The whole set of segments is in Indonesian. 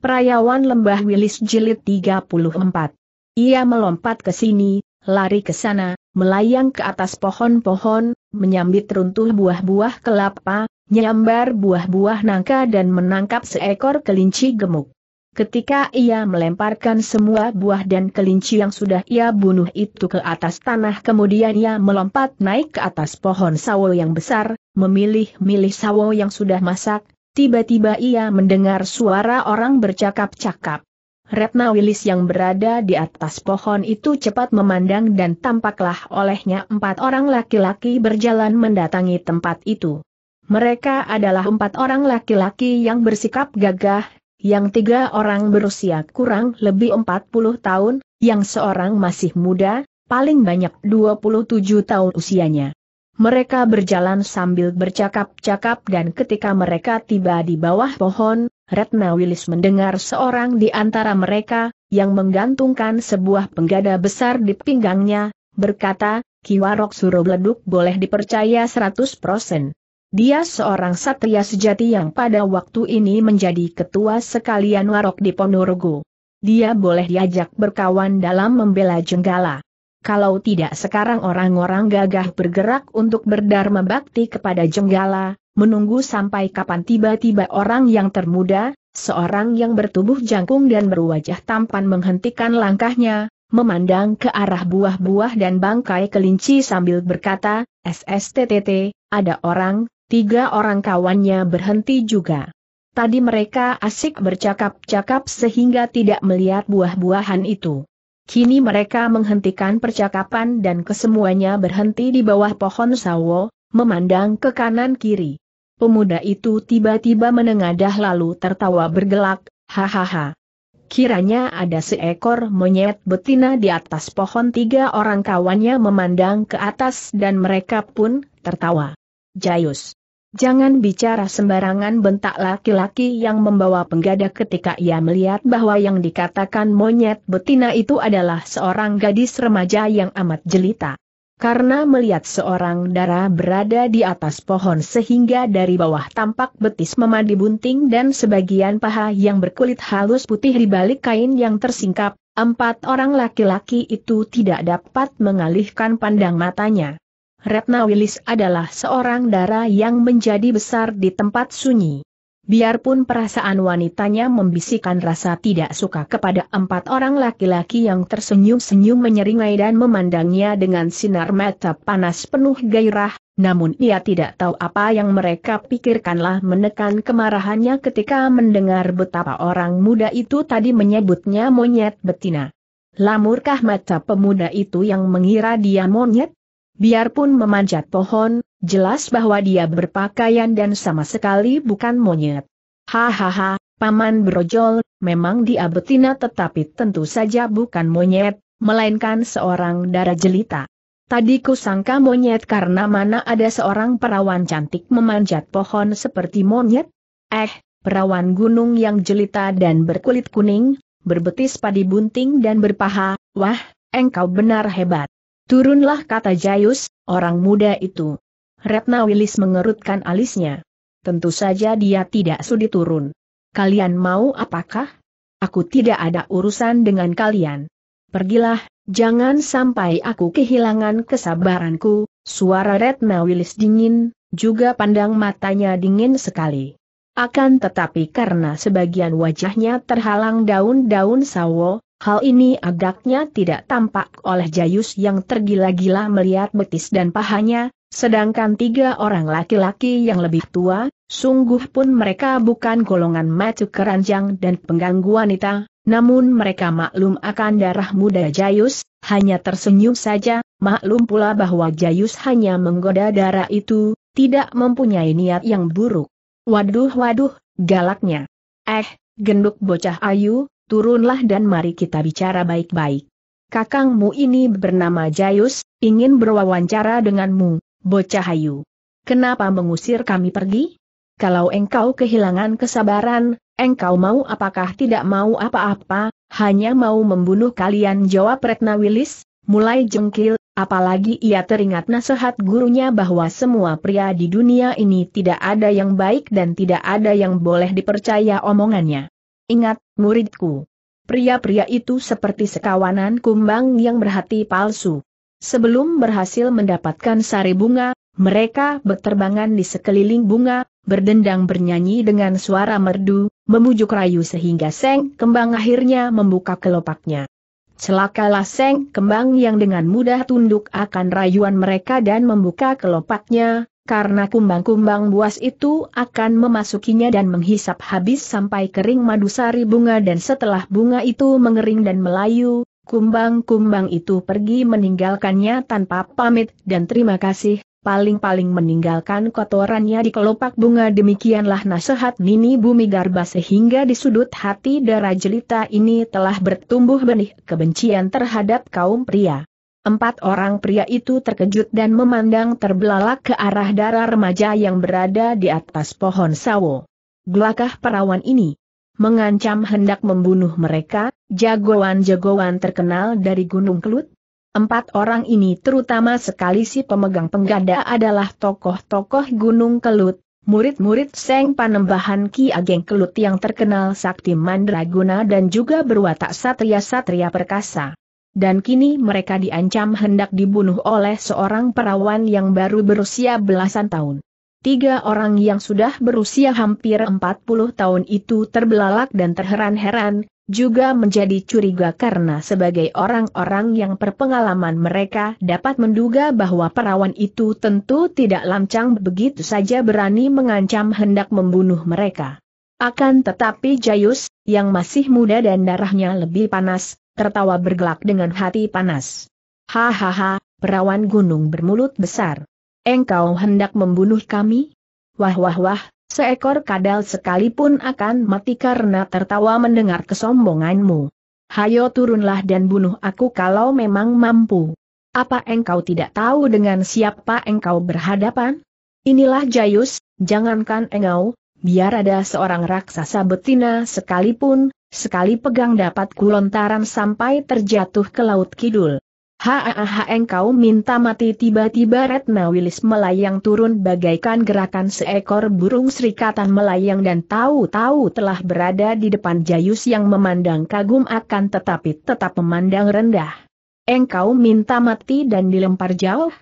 Perayawan Lembah Wilis Jilid 34. Ia melompat ke sini, lari ke sana, melayang ke atas pohon-pohon, menyambit runtuh buah-buah kelapa, nyambar buah-buah nangka dan menangkap seekor kelinci gemuk. Ketika ia melemparkan semua buah dan kelinci yang sudah ia bunuh itu ke atas tanah kemudian ia melompat naik ke atas pohon sawo yang besar, memilih-milih sawo yang sudah masak, Tiba-tiba ia mendengar suara orang bercakap-cakap. Retna Wilis yang berada di atas pohon itu cepat memandang dan tampaklah olehnya empat orang laki-laki berjalan mendatangi tempat itu. Mereka adalah empat orang laki-laki yang bersikap gagah, yang tiga orang berusia kurang lebih 40 tahun, yang seorang masih muda, paling banyak 27 tahun usianya. Mereka berjalan sambil bercakap-cakap dan ketika mereka tiba di bawah pohon, Retna Wilis mendengar seorang di antara mereka, yang menggantungkan sebuah penggada besar di pinggangnya, berkata, Kiwarok Surobleduk boleh dipercaya 100%. Dia seorang satria sejati yang pada waktu ini menjadi ketua sekalian warok di Ponorogo. Dia boleh diajak berkawan dalam membela Jenggala kalau tidak sekarang orang-orang gagah bergerak untuk berdharma bakti kepada Jenggala, menunggu sampai kapan tiba-tiba orang yang termuda, seorang yang bertubuh jangkung dan berwajah tampan menghentikan langkahnya, memandang ke arah buah-buah dan bangkai kelinci sambil berkata, SSTTT, ada orang, tiga orang kawannya berhenti juga. Tadi mereka asik bercakap-cakap sehingga tidak melihat buah-buahan itu. Kini mereka menghentikan percakapan dan kesemuanya berhenti di bawah pohon sawo, memandang ke kanan kiri. Pemuda itu tiba-tiba menengadah lalu tertawa bergelak, hahaha. Kiranya ada seekor monyet betina di atas pohon tiga orang kawannya memandang ke atas dan mereka pun tertawa. Jayus. Jangan bicara sembarangan bentak laki-laki yang membawa penggada ketika ia melihat bahwa yang dikatakan monyet betina itu adalah seorang gadis remaja yang amat jelita. Karena melihat seorang darah berada di atas pohon sehingga dari bawah tampak betis memadi bunting dan sebagian paha yang berkulit halus putih di balik kain yang tersingkap, empat orang laki-laki itu tidak dapat mengalihkan pandang matanya. Retna Wilis adalah seorang darah yang menjadi besar di tempat sunyi. Biarpun perasaan wanitanya membisikkan rasa tidak suka kepada empat orang laki-laki yang tersenyum-senyum menyeringai dan memandangnya dengan sinar mata panas penuh gairah, namun ia tidak tahu apa yang mereka pikirkanlah menekan kemarahannya ketika mendengar betapa orang muda itu tadi menyebutnya monyet betina. Lamurkah mata pemuda itu yang mengira dia monyet? Biarpun memanjat pohon, jelas bahwa dia berpakaian dan sama sekali bukan monyet. Hahaha, paman brojol, memang dia betina tetapi tentu saja bukan monyet, melainkan seorang darah jelita. Tadi kusangka monyet karena mana ada seorang perawan cantik memanjat pohon seperti monyet? Eh, perawan gunung yang jelita dan berkulit kuning, berbetis padi bunting dan berpaha, wah, engkau benar hebat. Turunlah kata Jayus, orang muda itu. Retna Wilis mengerutkan alisnya. Tentu saja dia tidak sudi turun. Kalian mau apakah? Aku tidak ada urusan dengan kalian. Pergilah, jangan sampai aku kehilangan kesabaranku, suara Retna Wilis dingin, juga pandang matanya dingin sekali. Akan tetapi karena sebagian wajahnya terhalang daun-daun sawo, Hal ini agaknya tidak tampak oleh Jayus yang tergila-gila melihat betis dan pahanya, sedangkan tiga orang laki-laki yang lebih tua, sungguh pun mereka bukan golongan matu keranjang dan pengganggu wanita, namun mereka maklum akan darah muda Jayus, hanya tersenyum saja, maklum pula bahwa Jayus hanya menggoda darah itu, tidak mempunyai niat yang buruk. Waduh waduh, galaknya. Eh, genduk bocah ayu, turunlah dan mari kita bicara baik-baik. Kakangmu ini bernama Jayus, ingin berwawancara denganmu, bocah hayu. Kenapa mengusir kami pergi? Kalau engkau kehilangan kesabaran, engkau mau apakah tidak mau apa-apa, hanya mau membunuh kalian jawab Retna Wilis, mulai jengkil, apalagi ia teringat nasihat gurunya bahwa semua pria di dunia ini tidak ada yang baik dan tidak ada yang boleh dipercaya omongannya. Ingat, muridku. Pria-pria itu seperti sekawanan kumbang yang berhati palsu. Sebelum berhasil mendapatkan sari bunga, mereka berterbangan di sekeliling bunga, berdendang bernyanyi dengan suara merdu, memujuk rayu sehingga Seng Kembang akhirnya membuka kelopaknya. Celakalah Seng Kembang yang dengan mudah tunduk akan rayuan mereka dan membuka kelopaknya, karena kumbang-kumbang buas itu akan memasukinya dan menghisap habis sampai kering madu sari bunga dan setelah bunga itu mengering dan melayu, kumbang-kumbang itu pergi meninggalkannya tanpa pamit dan terima kasih, paling-paling meninggalkan kotorannya di kelopak bunga demikianlah nasihat Nini Bumi Garba sehingga di sudut hati darah jelita ini telah bertumbuh benih kebencian terhadap kaum pria. Empat orang pria itu terkejut dan memandang terbelalak ke arah darah remaja yang berada di atas pohon sawo. Gelakah perawan ini? Mengancam hendak membunuh mereka, jagoan-jagoan terkenal dari Gunung Kelut? Empat orang ini terutama sekali si pemegang penggada adalah tokoh-tokoh Gunung Kelut, murid-murid Seng Panembahan Ki Ageng Kelut yang terkenal sakti mandraguna dan juga berwatak satria-satria perkasa dan kini mereka diancam hendak dibunuh oleh seorang perawan yang baru berusia belasan tahun. Tiga orang yang sudah berusia hampir 40 tahun itu terbelalak dan terheran-heran, juga menjadi curiga karena sebagai orang-orang yang berpengalaman mereka dapat menduga bahwa perawan itu tentu tidak lancang begitu saja berani mengancam hendak membunuh mereka. Akan tetapi Jayus, yang masih muda dan darahnya lebih panas, tertawa bergelak dengan hati panas. Hahaha, perawan gunung bermulut besar. Engkau hendak membunuh kami? Wah wah wah, seekor kadal sekalipun akan mati karena tertawa mendengar kesombonganmu. Hayo turunlah dan bunuh aku kalau memang mampu. Apa engkau tidak tahu dengan siapa engkau berhadapan? Inilah Jayus, jangankan engkau, biar ada seorang raksasa betina sekalipun, Sekali pegang dapat kulontaran sampai terjatuh ke Laut Kidul. Haaha engkau minta mati tiba-tiba Retna Wilis melayang turun bagaikan gerakan seekor burung serikatan melayang dan tahu-tahu telah berada di depan Jayus yang memandang kagum akan tetapi tetap memandang rendah. Engkau minta mati dan dilempar jauh?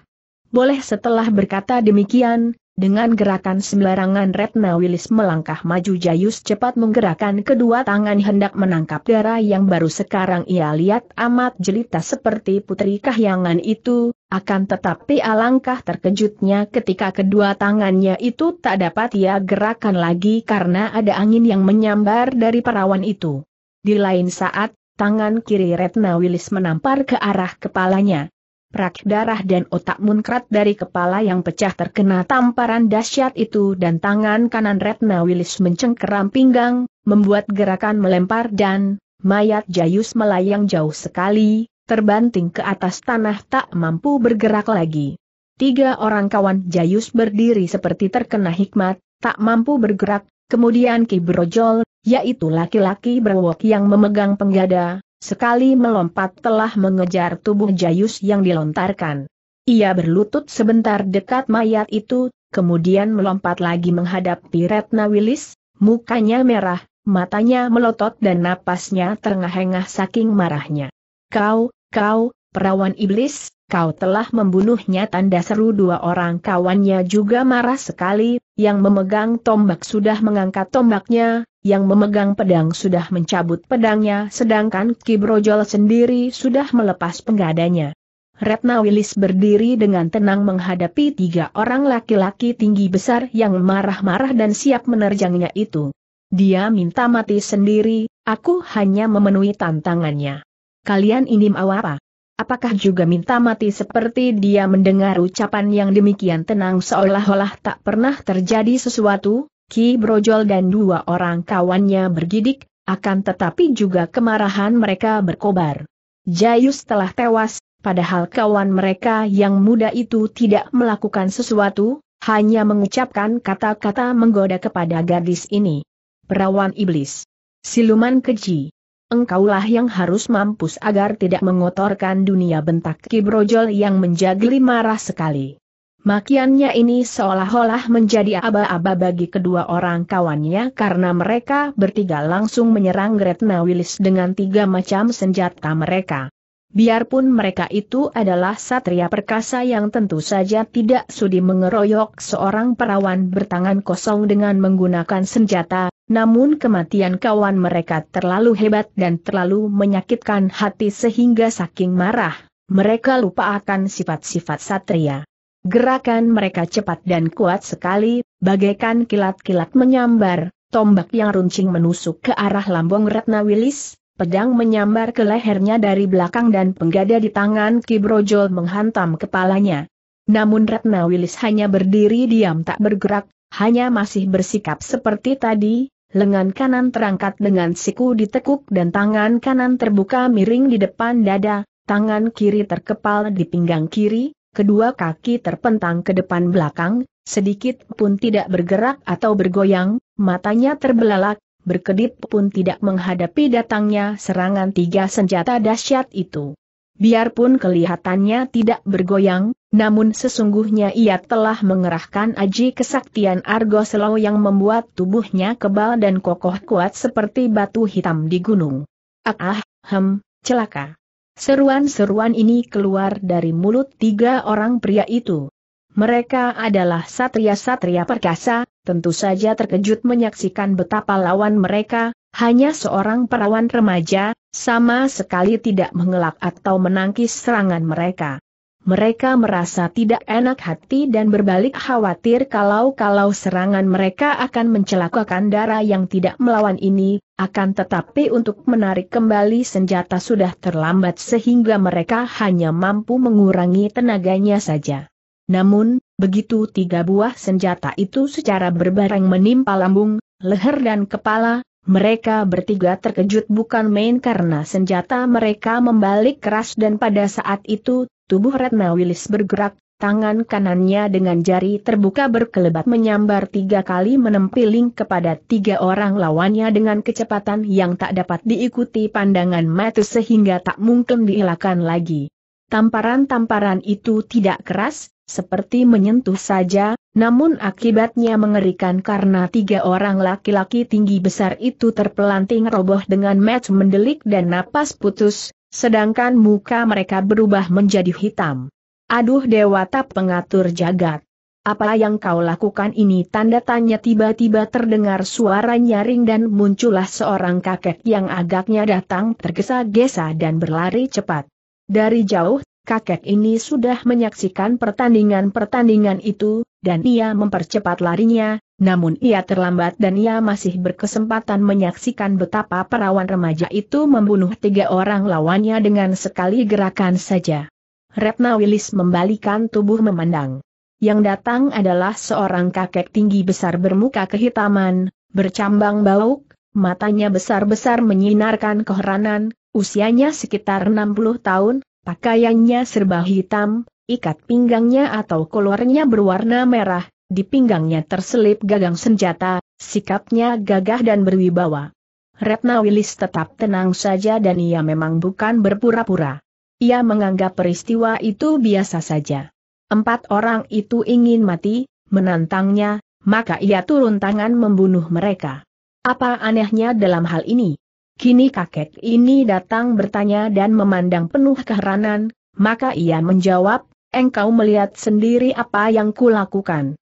Boleh setelah berkata demikian, dengan gerakan sembarangan Retna Wilis melangkah maju Jayus cepat menggerakkan kedua tangan hendak menangkap darah yang baru sekarang ia lihat amat jelita seperti putri kahyangan itu, akan tetapi alangkah terkejutnya ketika kedua tangannya itu tak dapat ia gerakkan lagi karena ada angin yang menyambar dari perawan itu. Di lain saat, tangan kiri Retna Wilis menampar ke arah kepalanya. Prak darah dan otak munkrat dari kepala yang pecah terkena tamparan dahsyat itu dan tangan kanan Retna Wilis mencengkeram pinggang, membuat gerakan melempar dan, mayat Jayus melayang jauh sekali, terbanting ke atas tanah tak mampu bergerak lagi. Tiga orang kawan Jayus berdiri seperti terkena hikmat, tak mampu bergerak, kemudian Ki Brojol, yaitu laki-laki berwok yang memegang penggada, Sekali melompat telah mengejar tubuh Jayus yang dilontarkan. Ia berlutut sebentar dekat mayat itu, kemudian melompat lagi menghadapi Retna Wilis, mukanya merah, matanya melotot dan napasnya terengah-engah saking marahnya. Kau, kau, perawan iblis, kau telah membunuhnya tanda seru dua orang kawannya juga marah sekali, yang memegang tombak sudah mengangkat tombaknya, yang memegang pedang sudah mencabut pedangnya sedangkan Kibrojol sendiri sudah melepas penggadanya. Retna Wilis berdiri dengan tenang menghadapi tiga orang laki-laki tinggi besar yang marah-marah dan siap menerjangnya itu. Dia minta mati sendiri, aku hanya memenuhi tantangannya. Kalian ini mau apa? Apakah juga minta mati seperti dia mendengar ucapan yang demikian tenang seolah-olah tak pernah terjadi sesuatu? Ki Brojol dan dua orang kawannya bergidik, akan tetapi juga kemarahan mereka berkobar. Jayus telah tewas, padahal kawan mereka yang muda itu tidak melakukan sesuatu, hanya mengucapkan kata-kata menggoda kepada gadis ini. Perawan Iblis. Siluman keji engkaulah yang harus mampus agar tidak mengotorkan dunia bentak kibrojol yang menjagli marah sekali. Makiannya ini seolah-olah menjadi aba-aba bagi kedua orang kawannya karena mereka bertiga langsung menyerang Gretna Wilis dengan tiga macam senjata mereka. Biarpun mereka itu adalah satria perkasa yang tentu saja tidak sudi mengeroyok seorang perawan bertangan kosong dengan menggunakan senjata, namun kematian kawan mereka terlalu hebat dan terlalu menyakitkan hati sehingga saking marah, mereka lupa akan sifat-sifat satria. Gerakan mereka cepat dan kuat sekali, bagaikan kilat-kilat menyambar, tombak yang runcing menusuk ke arah lambung Ratna Wilis, pedang menyambar ke lehernya dari belakang dan penggada di tangan Kibrojol menghantam kepalanya. Namun Ratna Wilis hanya berdiri diam tak bergerak, hanya masih bersikap seperti tadi, lengan kanan terangkat dengan siku ditekuk dan tangan kanan terbuka miring di depan dada, tangan kiri terkepal di pinggang kiri, kedua kaki terpentang ke depan belakang, sedikit pun tidak bergerak atau bergoyang, matanya terbelalak, berkedip pun tidak menghadapi datangnya serangan tiga senjata dahsyat itu. Biarpun kelihatannya tidak bergoyang, namun sesungguhnya ia telah mengerahkan aji kesaktian Argo Selo yang membuat tubuhnya kebal dan kokoh kuat seperti batu hitam di gunung. Ah, ah hem, celaka. Seruan-seruan ini keluar dari mulut tiga orang pria itu. Mereka adalah satria-satria perkasa, tentu saja terkejut menyaksikan betapa lawan mereka, hanya seorang perawan remaja, sama sekali tidak mengelak atau menangkis serangan mereka mereka merasa tidak enak hati dan berbalik khawatir kalau-kalau serangan mereka akan mencelakakan darah yang tidak melawan ini, akan tetapi untuk menarik kembali senjata sudah terlambat sehingga mereka hanya mampu mengurangi tenaganya saja. Namun, begitu tiga buah senjata itu secara berbareng menimpa lambung, leher dan kepala, mereka bertiga terkejut bukan main karena senjata mereka membalik keras dan pada saat itu tubuh Retna Wilis bergerak, tangan kanannya dengan jari terbuka berkelebat menyambar tiga kali menempiling kepada tiga orang lawannya dengan kecepatan yang tak dapat diikuti pandangan mata sehingga tak mungkin dielakkan lagi. Tamparan-tamparan itu tidak keras, seperti menyentuh saja, namun akibatnya mengerikan karena tiga orang laki-laki tinggi besar itu terpelanting roboh dengan match mendelik dan napas putus, Sedangkan muka mereka berubah menjadi hitam. Aduh dewata pengatur jagat. Apa yang kau lakukan ini tanda tanya tiba-tiba terdengar suara nyaring dan muncullah seorang kakek yang agaknya datang tergesa-gesa dan berlari cepat. Dari jauh, kakek ini sudah menyaksikan pertandingan-pertandingan itu, dan ia mempercepat larinya, namun ia terlambat dan ia masih berkesempatan menyaksikan betapa perawan remaja itu membunuh tiga orang lawannya dengan sekali gerakan saja. Retna Wilis membalikan tubuh memandang. Yang datang adalah seorang kakek tinggi besar bermuka kehitaman, bercambang bauk, matanya besar-besar menyinarkan keheranan, usianya sekitar 60 tahun, pakaiannya serba hitam, ikat pinggangnya atau kolornya berwarna merah, di pinggangnya terselip gagang senjata, sikapnya gagah dan berwibawa. Retna Wilis tetap tenang saja dan ia memang bukan berpura-pura. Ia menganggap peristiwa itu biasa saja. Empat orang itu ingin mati, menantangnya, maka ia turun tangan membunuh mereka. Apa anehnya dalam hal ini? Kini kakek ini datang bertanya dan memandang penuh keheranan, maka ia menjawab, engkau melihat sendiri apa yang kulakukan.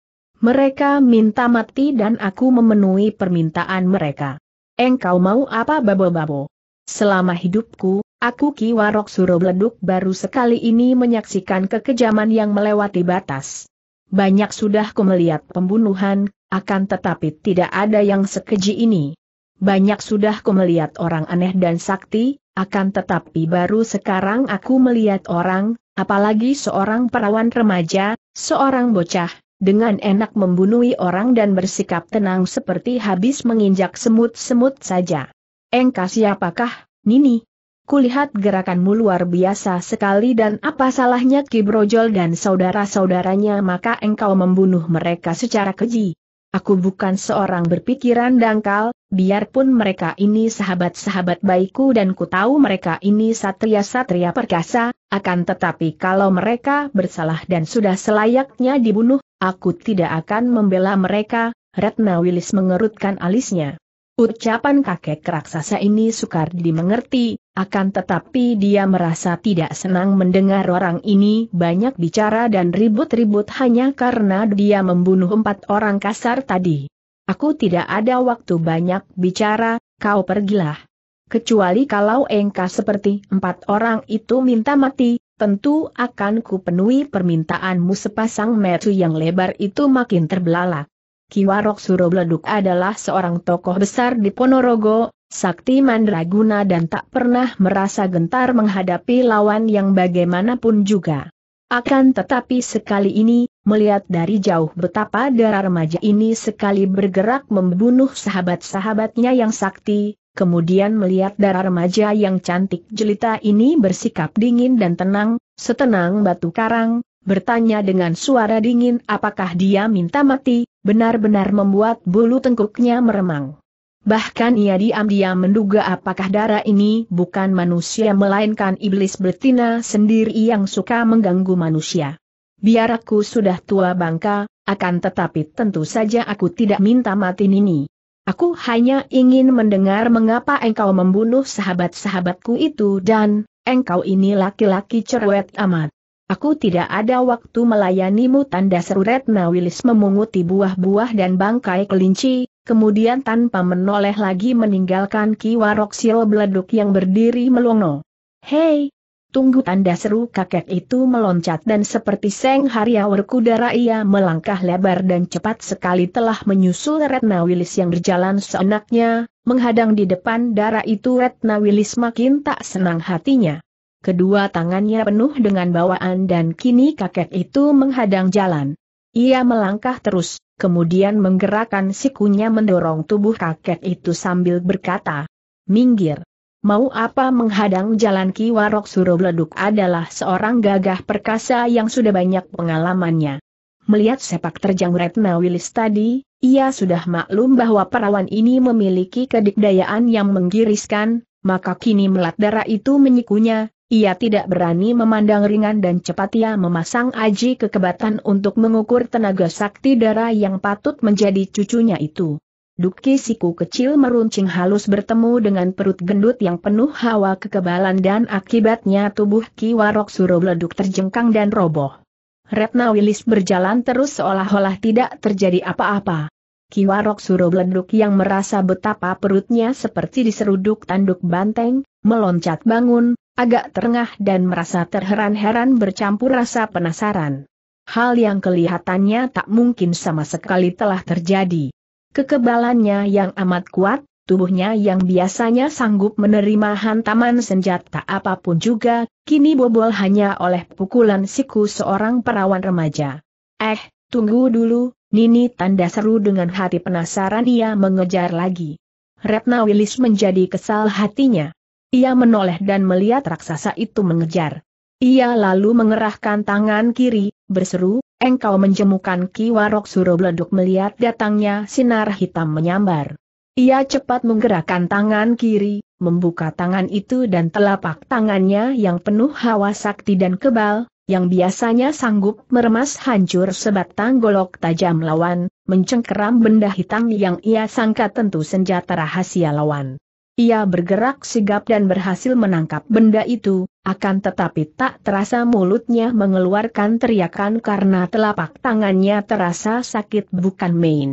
Mereka minta mati dan aku memenuhi permintaan mereka. Engkau mau apa babo-babo? Selama hidupku, aku Ki Warok suruh Surobleduk baru sekali ini menyaksikan kekejaman yang melewati batas. Banyak sudah ku melihat pembunuhan, akan tetapi tidak ada yang sekeji ini. Banyak sudah ku melihat orang aneh dan sakti, akan tetapi baru sekarang aku melihat orang, apalagi seorang perawan remaja, seorang bocah, dengan enak membunuhi orang dan bersikap tenang seperti habis menginjak semut-semut saja. Engkau siapakah, Nini? Kulihat gerakanmu luar biasa sekali dan apa salahnya Kibrojol dan saudara-saudaranya maka engkau membunuh mereka secara keji. Aku bukan seorang berpikiran dangkal, biarpun mereka ini sahabat-sahabat baikku dan ku tahu mereka ini satria-satria perkasa, akan tetapi kalau mereka bersalah dan sudah selayaknya dibunuh, aku tidak akan membela mereka, Ratna Wilis mengerutkan alisnya. Ucapan kakek raksasa ini sukar dimengerti, akan tetapi dia merasa tidak senang mendengar orang ini banyak bicara dan ribut-ribut hanya karena dia membunuh empat orang kasar tadi. Aku tidak ada waktu banyak bicara, kau pergilah. Kecuali kalau engkau seperti empat orang itu minta mati, tentu akan kupenuhi permintaanmu sepasang metu yang lebar itu makin terbelalak. Kiwarok Surobleduk adalah seorang tokoh besar di Ponorogo, Sakti Mandraguna dan tak pernah merasa gentar menghadapi lawan yang bagaimanapun juga. Akan tetapi sekali ini, melihat dari jauh betapa darah remaja ini sekali bergerak membunuh sahabat-sahabatnya yang sakti, kemudian melihat darah remaja yang cantik jelita ini bersikap dingin dan tenang, setenang batu karang, bertanya dengan suara dingin apakah dia minta mati, benar-benar membuat bulu tengkuknya meremang. Bahkan ia diam-diam menduga apakah darah ini bukan manusia melainkan iblis betina sendiri yang suka mengganggu manusia. Biar aku sudah tua bangka, akan tetapi tentu saja aku tidak minta mati ini. Aku hanya ingin mendengar mengapa engkau membunuh sahabat-sahabatku itu dan, engkau ini laki-laki cerewet amat. Aku tidak ada waktu melayanimu tanda seru Retna Wilis memunguti buah-buah dan bangkai kelinci, kemudian tanpa menoleh lagi meninggalkan Ki Kiwaroksil beleduk yang berdiri melongo. Hei! Tunggu tanda seru kakek itu meloncat dan seperti seng haria berkudara ia melangkah lebar dan cepat sekali telah menyusul Retna Wilis yang berjalan seenaknya, menghadang di depan darah itu Retna Wilis makin tak senang hatinya. Kedua tangannya penuh dengan bawaan dan kini kakek itu menghadang jalan. Ia melangkah terus, kemudian menggerakkan sikunya mendorong tubuh kakek itu sambil berkata, Minggir! Mau apa menghadang jalan Ki Warok Surobleduk adalah seorang gagah perkasa yang sudah banyak pengalamannya. Melihat sepak terjang Retna Wilis tadi, ia sudah maklum bahwa perawan ini memiliki kedikdayaan yang menggiriskan, maka kini melat darah itu menyikunya, ia tidak berani memandang ringan dan cepat ia memasang aji kekebatan untuk mengukur tenaga sakti darah yang patut menjadi cucunya itu. Duki siku kecil meruncing halus bertemu dengan perut gendut yang penuh hawa kekebalan dan akibatnya tubuh Ki Kiwarok leduk terjengkang dan roboh. Retna Wilis berjalan terus seolah-olah tidak terjadi apa-apa. Ki Kiwarok leduk yang merasa betapa perutnya seperti diseruduk tanduk banteng, meloncat bangun, agak terengah dan merasa terheran-heran bercampur rasa penasaran. Hal yang kelihatannya tak mungkin sama sekali telah terjadi. Kekebalannya yang amat kuat, tubuhnya yang biasanya sanggup menerima hantaman senjata apapun juga, kini bobol hanya oleh pukulan siku seorang perawan remaja. Eh, tunggu dulu, Nini tanda seru dengan hati penasaran ia mengejar lagi. Retna Wilis menjadi kesal hatinya. Ia menoleh dan melihat raksasa itu mengejar. Ia lalu mengerahkan tangan kiri, berseru, engkau menjemukan Kiwarok Surobleduk melihat datangnya sinar hitam menyambar. Ia cepat menggerakkan tangan kiri, membuka tangan itu dan telapak tangannya yang penuh hawa sakti dan kebal, yang biasanya sanggup meremas hancur sebatang golok tajam lawan, mencengkeram benda hitam yang ia sangka tentu senjata rahasia lawan. Ia bergerak sigap dan berhasil menangkap benda itu, akan tetapi tak terasa mulutnya mengeluarkan teriakan karena telapak tangannya terasa sakit bukan main.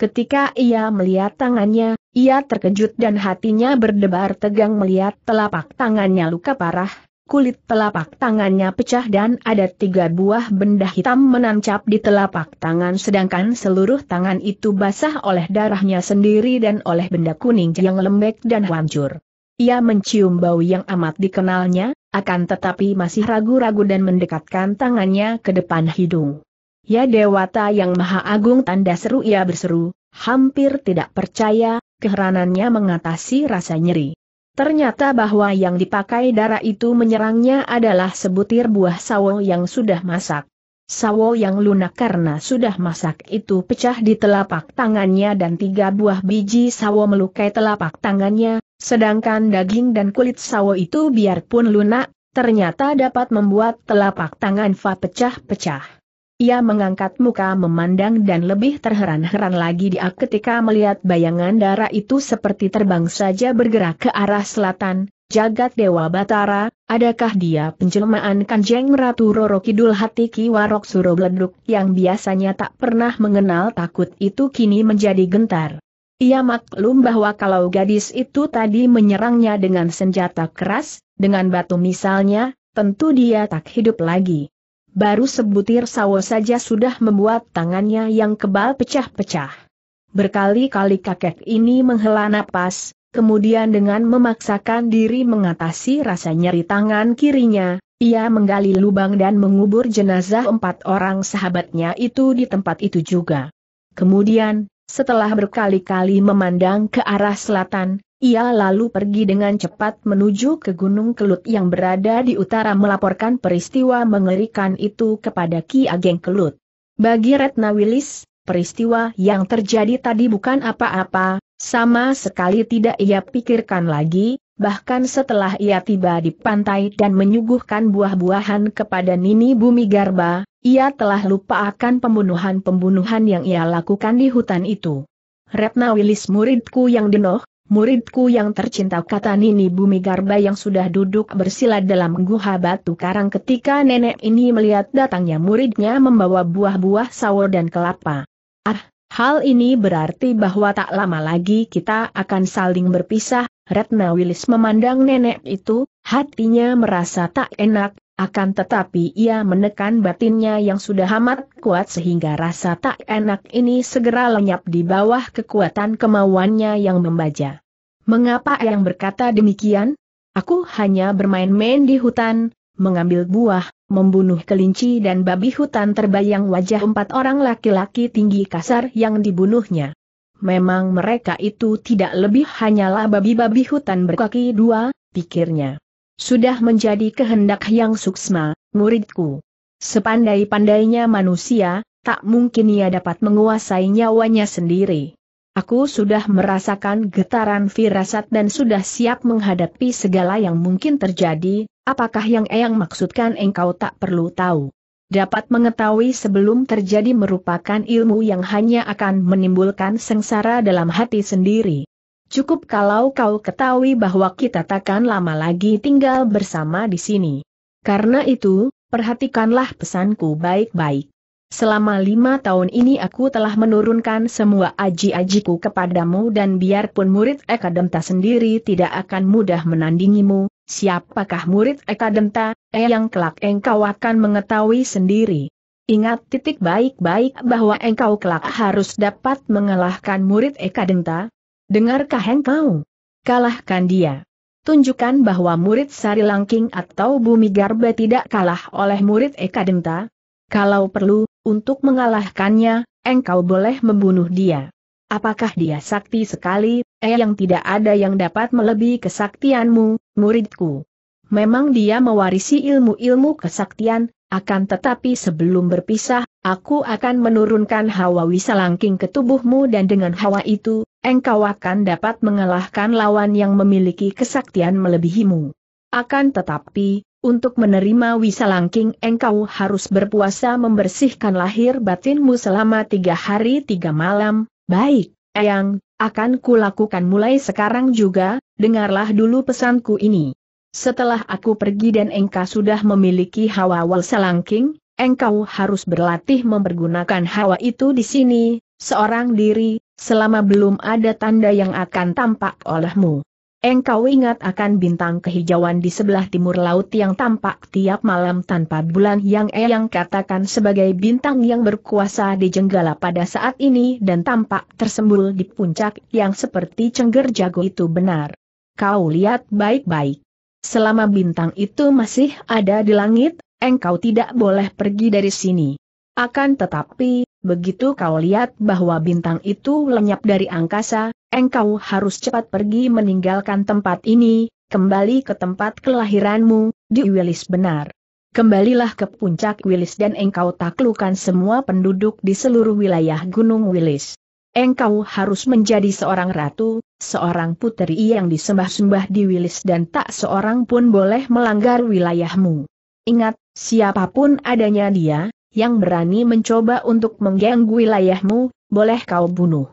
Ketika ia melihat tangannya, ia terkejut dan hatinya berdebar tegang melihat telapak tangannya luka parah, kulit telapak tangannya pecah dan ada tiga buah benda hitam menancap di telapak tangan sedangkan seluruh tangan itu basah oleh darahnya sendiri dan oleh benda kuning yang lembek dan hancur. Ia mencium bau yang amat dikenalnya, akan tetapi masih ragu-ragu dan mendekatkan tangannya ke depan hidung. Ya Dewata yang Maha Agung tanda seru ia berseru, hampir tidak percaya, keheranannya mengatasi rasa nyeri. Ternyata bahwa yang dipakai darah itu menyerangnya adalah sebutir buah sawo yang sudah masak. Sawo yang lunak karena sudah masak itu pecah di telapak tangannya dan tiga buah biji sawo melukai telapak tangannya, sedangkan daging dan kulit sawo itu biarpun lunak, ternyata dapat membuat telapak tangan Fa pecah-pecah. Ia mengangkat muka memandang dan lebih terheran-heran lagi dia ketika melihat bayangan darah itu seperti terbang saja bergerak ke arah selatan, jagat Dewa Batara, adakah dia penjelmaan Kanjeng Ratu Roro Kidul Hati Kiwarok Surobleduk yang biasanya tak pernah mengenal takut itu kini menjadi gentar. Ia maklum bahwa kalau gadis itu tadi menyerangnya dengan senjata keras, dengan batu misalnya, tentu dia tak hidup lagi. Baru sebutir sawo saja sudah membuat tangannya yang kebal pecah-pecah. Berkali-kali kakek ini menghela napas, kemudian dengan memaksakan diri mengatasi rasa nyeri tangan kirinya, ia menggali lubang dan mengubur jenazah empat orang sahabatnya itu di tempat itu juga. Kemudian, setelah berkali-kali memandang ke arah selatan, ia lalu pergi dengan cepat menuju ke Gunung Kelut yang berada di utara melaporkan peristiwa mengerikan itu kepada Ki Ageng Kelut. Bagi Retna Wilis, peristiwa yang terjadi tadi bukan apa-apa, sama sekali tidak ia pikirkan lagi, bahkan setelah ia tiba di pantai dan menyuguhkan buah-buahan kepada Nini Bumi Garba, ia telah lupa akan pembunuhan-pembunuhan yang ia lakukan di hutan itu. Retna Wilis muridku yang denoh, Muridku yang tercinta kata Nini Bumi Garba yang sudah duduk bersila dalam guha batu karang ketika nenek ini melihat datangnya muridnya membawa buah-buah sawo dan kelapa. Ah, hal ini berarti bahwa tak lama lagi kita akan saling berpisah, Retna Wilis memandang nenek itu, hatinya merasa tak enak, akan tetapi ia menekan batinnya yang sudah amat kuat sehingga rasa tak enak ini segera lenyap di bawah kekuatan kemauannya yang membajak. Mengapa yang berkata demikian? Aku hanya bermain-main di hutan, mengambil buah, membunuh kelinci dan babi hutan terbayang wajah empat orang laki-laki tinggi kasar yang dibunuhnya. Memang mereka itu tidak lebih hanyalah babi-babi hutan berkaki dua, pikirnya. Sudah menjadi kehendak yang suksma, muridku. Sepandai-pandainya manusia, tak mungkin ia dapat menguasai nyawanya sendiri. Aku sudah merasakan getaran firasat dan sudah siap menghadapi segala yang mungkin terjadi, apakah yang Eyang maksudkan engkau tak perlu tahu. Dapat mengetahui sebelum terjadi merupakan ilmu yang hanya akan menimbulkan sengsara dalam hati sendiri. Cukup kalau kau ketahui bahwa kita takkan lama lagi tinggal bersama di sini. Karena itu, perhatikanlah pesanku baik-baik. Selama lima tahun ini aku telah menurunkan semua aji-ajiku kepadamu dan biarpun murid Eka Denta sendiri tidak akan mudah menandingimu, siapakah murid Eka Denta, eh yang kelak engkau akan mengetahui sendiri. Ingat titik baik-baik bahwa engkau kelak harus dapat mengalahkan murid Eka Denta. Dengarkah engkau? Kalahkan dia. Tunjukkan bahwa murid Sari Langking atau Bumi Garba tidak kalah oleh murid Eka Denta. Kalau perlu, untuk mengalahkannya, engkau boleh membunuh dia. Apakah dia sakti sekali, eh yang tidak ada yang dapat melebihi kesaktianmu, muridku? Memang dia mewarisi ilmu-ilmu kesaktian, akan tetapi sebelum berpisah, aku akan menurunkan hawa wisalangking ke tubuhmu dan dengan hawa itu, engkau akan dapat mengalahkan lawan yang memiliki kesaktian melebihimu. Akan tetapi, untuk menerima Wisalangking engkau harus berpuasa membersihkan lahir batinmu selama tiga hari tiga malam, baik, Eyang, akan kulakukan mulai sekarang juga, dengarlah dulu pesanku ini. Setelah aku pergi dan engkau sudah memiliki hawa Wisalangking, engkau harus berlatih mempergunakan hawa itu di sini, seorang diri, selama belum ada tanda yang akan tampak olehmu. Engkau ingat akan bintang kehijauan di sebelah timur laut yang tampak tiap malam tanpa bulan yang Eyang katakan sebagai bintang yang berkuasa di Jenggala pada saat ini dan tampak tersembul di puncak yang seperti cengger jago itu benar. Kau lihat baik-baik. Selama bintang itu masih ada di langit, engkau tidak boleh pergi dari sini. Akan tetapi, begitu kau lihat bahwa bintang itu lenyap dari angkasa, engkau harus cepat pergi meninggalkan tempat ini, kembali ke tempat kelahiranmu, di Wilis benar. Kembalilah ke puncak Wilis dan engkau taklukan semua penduduk di seluruh wilayah Gunung Wilis. Engkau harus menjadi seorang ratu, seorang puteri yang disembah-sembah di Wilis dan tak seorang pun boleh melanggar wilayahmu. Ingat, siapapun adanya dia, yang berani mencoba untuk mengganggu wilayahmu, boleh kau bunuh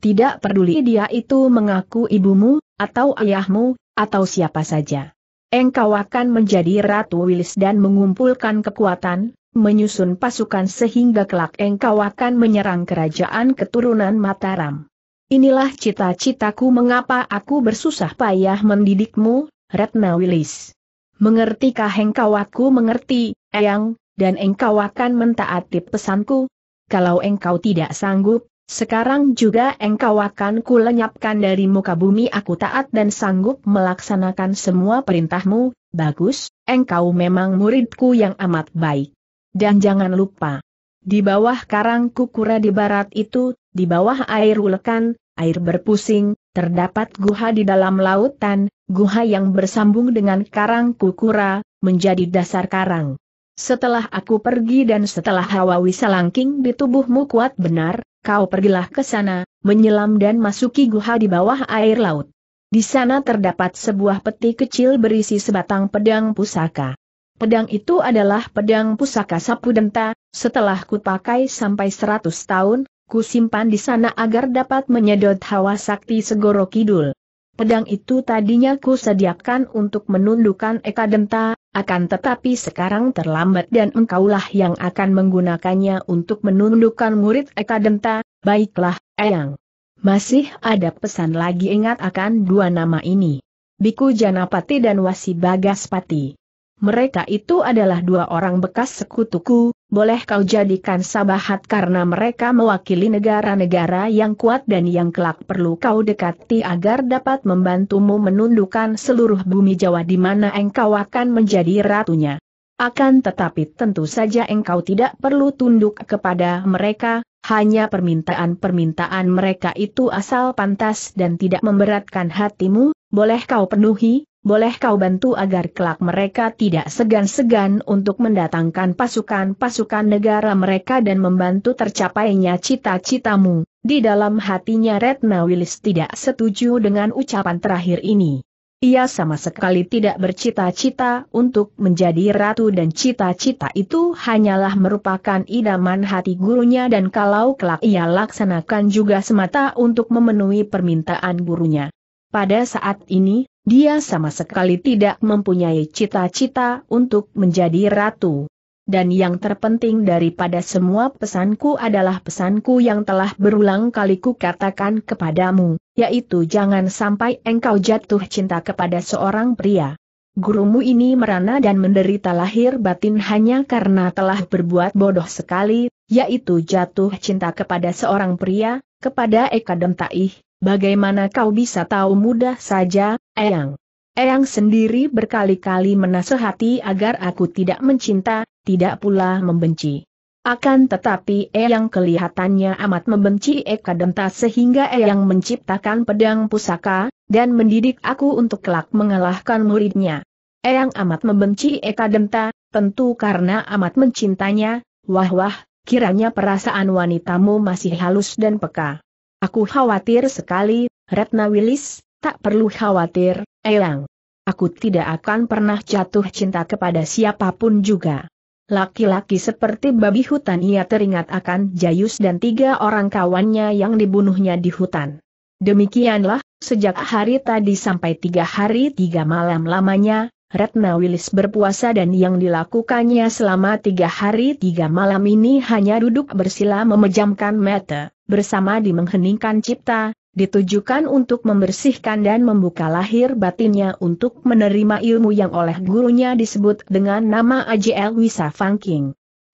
tidak peduli dia itu mengaku ibumu, atau ayahmu, atau siapa saja. Engkau akan menjadi Ratu Wilis dan mengumpulkan kekuatan, menyusun pasukan sehingga kelak engkau akan menyerang kerajaan keturunan Mataram. Inilah cita-citaku mengapa aku bersusah payah mendidikmu, Ratna Wilis. Mengertikah engkau aku mengerti, Eyang, dan engkau akan mentaati pesanku? Kalau engkau tidak sanggup, sekarang juga engkau akan kulenyapkan dari muka bumi aku taat dan sanggup melaksanakan semua perintahmu, bagus, engkau memang muridku yang amat baik. Dan jangan lupa, di bawah karang kukura di barat itu, di bawah air ulekan, air berpusing, terdapat guha di dalam lautan, guha yang bersambung dengan karang kukura, menjadi dasar karang. Setelah aku pergi dan setelah hawa wisalangking di tubuhmu kuat benar, kau pergilah ke sana, menyelam dan masuki guha di bawah air laut. Di sana terdapat sebuah peti kecil berisi sebatang pedang pusaka. Pedang itu adalah pedang pusaka sapu denta, setelah ku pakai sampai seratus tahun, ku simpan di sana agar dapat menyedot hawa sakti segoro kidul. Pedang itu tadinya ku sediakan untuk menundukkan Eka Denta, akan tetapi sekarang terlambat dan engkaulah yang akan menggunakannya untuk menundukkan murid Eka Denta, baiklah, Eyang. Masih ada pesan lagi ingat akan dua nama ini. Biku Janapati dan Wasi Bagaspati. Mereka itu adalah dua orang bekas sekutuku, boleh kau jadikan sabahat karena mereka mewakili negara-negara yang kuat dan yang kelak perlu kau dekati agar dapat membantumu menundukkan seluruh bumi Jawa di mana engkau akan menjadi ratunya. Akan tetapi tentu saja engkau tidak perlu tunduk kepada mereka, hanya permintaan-permintaan mereka itu asal pantas dan tidak memberatkan hatimu, boleh kau penuhi, boleh kau bantu agar kelak mereka tidak segan-segan untuk mendatangkan pasukan-pasukan negara mereka dan membantu tercapainya cita-citamu. Di dalam hatinya Retna Willis tidak setuju dengan ucapan terakhir ini. Ia sama sekali tidak bercita-cita untuk menjadi ratu dan cita-cita itu hanyalah merupakan idaman hati gurunya dan kalau kelak ia laksanakan juga semata untuk memenuhi permintaan gurunya. Pada saat ini, dia sama sekali tidak mempunyai cita-cita untuk menjadi ratu. Dan yang terpenting daripada semua pesanku adalah pesanku yang telah berulang kali kukatakan kepadamu, yaitu jangan sampai engkau jatuh cinta kepada seorang pria. Gurumu ini merana dan menderita lahir batin hanya karena telah berbuat bodoh sekali, yaitu jatuh cinta kepada seorang pria, kepada Eka Dentaih, Bagaimana kau bisa tahu mudah saja, Eyang. Eyang sendiri berkali-kali menasehati agar aku tidak mencinta, tidak pula membenci. Akan tetapi Eyang kelihatannya amat membenci Eka Denta sehingga Eyang menciptakan pedang pusaka, dan mendidik aku untuk kelak mengalahkan muridnya. Eyang amat membenci Eka Denta, tentu karena amat mencintanya, wah-wah, kiranya perasaan wanitamu masih halus dan peka. Aku khawatir sekali, Ratna Wilis, Tak perlu khawatir, Eyang. Aku tidak akan pernah jatuh cinta kepada siapapun juga. Laki-laki seperti babi hutan ia teringat akan Jayus dan tiga orang kawannya yang dibunuhnya di hutan. Demikianlah, sejak hari tadi sampai tiga hari tiga malam lamanya, Retna Wilis berpuasa dan yang dilakukannya selama tiga hari tiga malam ini hanya duduk bersila memejamkan mata, bersama di mengheningkan cipta, ditujukan untuk membersihkan dan membuka lahir batinnya untuk menerima ilmu yang oleh gurunya disebut dengan nama AJL Wisa Fangking.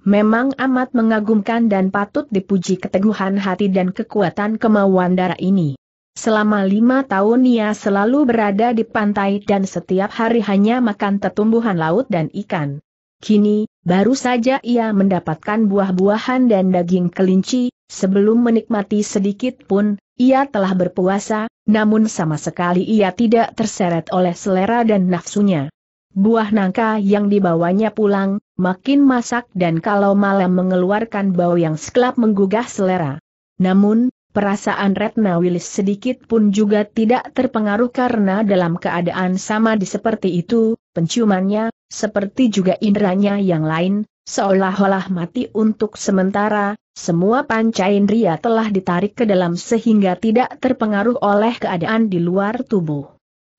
Memang amat mengagumkan dan patut dipuji keteguhan hati dan kekuatan kemauan darah ini. Selama lima tahun ia selalu berada di pantai dan setiap hari hanya makan tetumbuhan laut dan ikan. Kini, baru saja ia mendapatkan buah-buahan dan daging kelinci, sebelum menikmati sedikit pun, ia telah berpuasa, namun sama sekali ia tidak terseret oleh selera dan nafsunya. Buah nangka yang dibawanya pulang, makin masak dan kalau malam mengeluarkan bau yang sekelap menggugah selera. Namun, perasaan Retna Wilis sedikit pun juga tidak terpengaruh karena dalam keadaan sama di seperti itu, penciumannya, seperti juga inderanya yang lain, Seolah-olah mati untuk sementara, semua panca indria telah ditarik ke dalam sehingga tidak terpengaruh oleh keadaan di luar tubuh.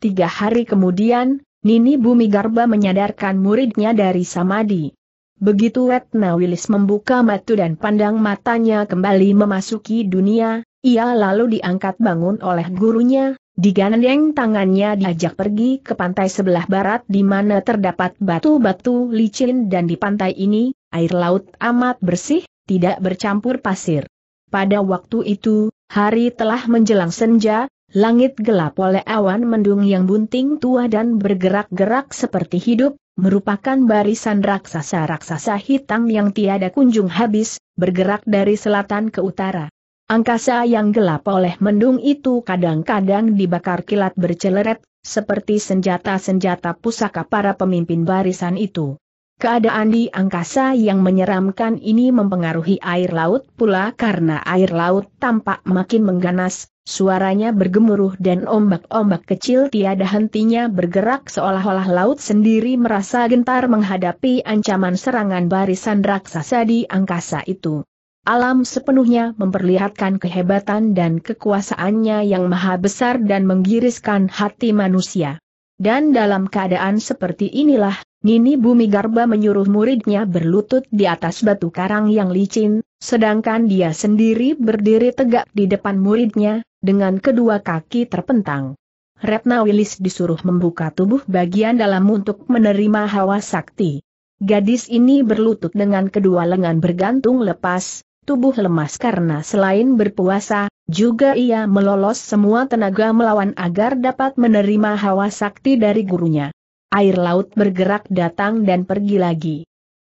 Tiga hari kemudian, Nini Bumi Garba menyadarkan muridnya dari Samadi. Begitu Retna Wilis membuka matu dan pandang matanya kembali memasuki dunia, ia lalu diangkat bangun oleh gurunya, Digandeng tangannya diajak pergi ke pantai sebelah barat di mana terdapat batu-batu licin dan di pantai ini, air laut amat bersih, tidak bercampur pasir. Pada waktu itu, hari telah menjelang senja, langit gelap oleh awan mendung yang bunting tua dan bergerak-gerak seperti hidup, merupakan barisan raksasa-raksasa hitam yang tiada kunjung habis, bergerak dari selatan ke utara. Angkasa yang gelap oleh mendung itu kadang-kadang dibakar kilat berceleret, seperti senjata-senjata pusaka para pemimpin barisan itu. Keadaan di angkasa yang menyeramkan ini mempengaruhi air laut pula karena air laut tampak makin mengganas, suaranya bergemuruh dan ombak-ombak kecil tiada hentinya bergerak seolah-olah laut sendiri merasa gentar menghadapi ancaman serangan barisan raksasa di angkasa itu alam sepenuhnya memperlihatkan kehebatan dan kekuasaannya yang maha besar dan menggiriskan hati manusia. Dan dalam keadaan seperti inilah, Nini Bumi Garba menyuruh muridnya berlutut di atas batu karang yang licin, sedangkan dia sendiri berdiri tegak di depan muridnya, dengan kedua kaki terpentang. Retna Wilis disuruh membuka tubuh bagian dalam untuk menerima hawa sakti. Gadis ini berlutut dengan kedua lengan bergantung lepas, tubuh lemas karena selain berpuasa, juga ia melolos semua tenaga melawan agar dapat menerima hawa sakti dari gurunya. Air laut bergerak datang dan pergi lagi.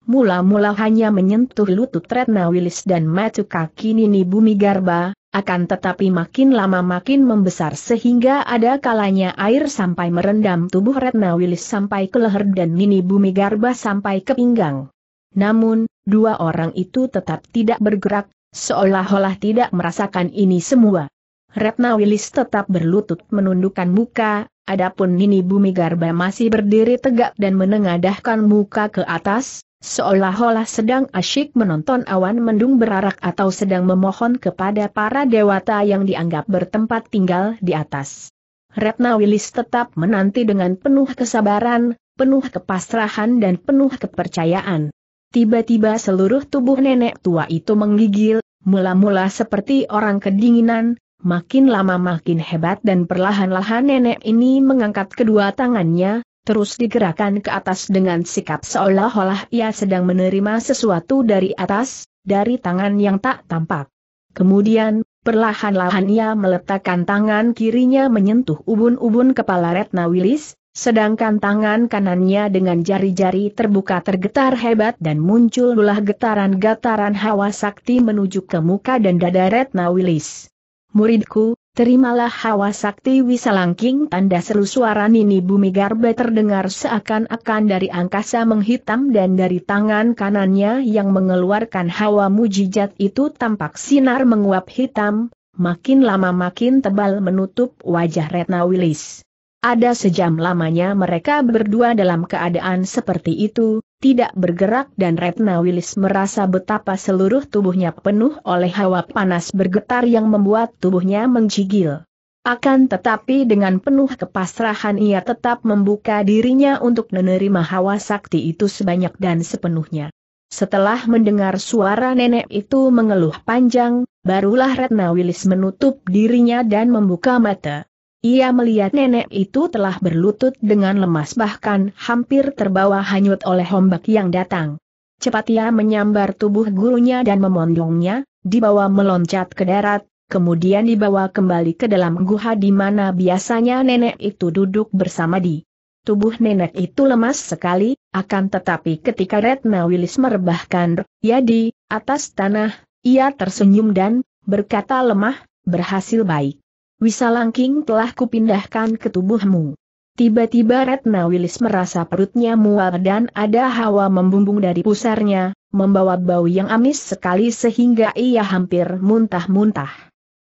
Mula-mula hanya menyentuh lutut Retna Wilis dan matu kaki Nini Bumi Garba, akan tetapi makin lama makin membesar sehingga ada kalanya air sampai merendam tubuh Retna Wilis sampai ke leher dan Nini Bumi Garba sampai ke pinggang. Namun, dua orang itu tetap tidak bergerak, seolah-olah tidak merasakan ini semua. Retna Wilis tetap berlutut menundukkan muka, adapun Nini Bumi Garba masih berdiri tegak dan menengadahkan muka ke atas, seolah-olah sedang asyik menonton awan mendung berarak atau sedang memohon kepada para dewata yang dianggap bertempat tinggal di atas. Retna Wilis tetap menanti dengan penuh kesabaran, penuh kepasrahan dan penuh kepercayaan. Tiba-tiba seluruh tubuh nenek tua itu menggigil, mula-mula seperti orang kedinginan, makin lama makin hebat dan perlahan-lahan nenek ini mengangkat kedua tangannya, terus digerakkan ke atas dengan sikap seolah-olah ia sedang menerima sesuatu dari atas, dari tangan yang tak tampak. Kemudian, perlahan-lahan ia meletakkan tangan kirinya menyentuh ubun-ubun kepala Retna Willis, Sedangkan tangan kanannya dengan jari-jari terbuka tergetar hebat dan muncul muncullah getaran-getaran hawa sakti menuju ke muka dan dada Retna Wilis. Muridku, terimalah hawa sakti wisalangking tanda seru suara Nini Bumi Garba terdengar seakan-akan dari angkasa menghitam dan dari tangan kanannya yang mengeluarkan hawa mujijat itu tampak sinar menguap hitam, makin lama makin tebal menutup wajah Retna Wilis. Ada sejam lamanya mereka berdua dalam keadaan seperti itu, tidak bergerak dan Retna Wilis merasa betapa seluruh tubuhnya penuh oleh hawa panas bergetar yang membuat tubuhnya menggigil. Akan tetapi dengan penuh kepasrahan ia tetap membuka dirinya untuk menerima hawa sakti itu sebanyak dan sepenuhnya. Setelah mendengar suara nenek itu mengeluh panjang, barulah Retna Wilis menutup dirinya dan membuka mata. Ia melihat nenek itu telah berlutut dengan lemas bahkan hampir terbawa hanyut oleh ombak yang datang. Cepat ia menyambar tubuh gurunya dan memondongnya, dibawa meloncat ke darat, kemudian dibawa kembali ke dalam guha di mana biasanya nenek itu duduk bersama di. Tubuh nenek itu lemas sekali, akan tetapi ketika Retna Willis merebahkan ya di atas tanah, ia tersenyum dan berkata lemah, berhasil baik. Wisalangking telah kupindahkan ke tubuhmu. Tiba-tiba Retna Wilis merasa perutnya mual dan ada hawa membumbung dari pusarnya, membawa bau yang amis sekali sehingga ia hampir muntah-muntah.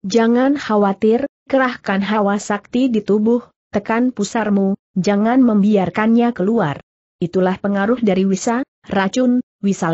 Jangan khawatir, kerahkan hawa sakti di tubuh, tekan pusarmu, jangan membiarkannya keluar. Itulah pengaruh dari wisa, racun, wisa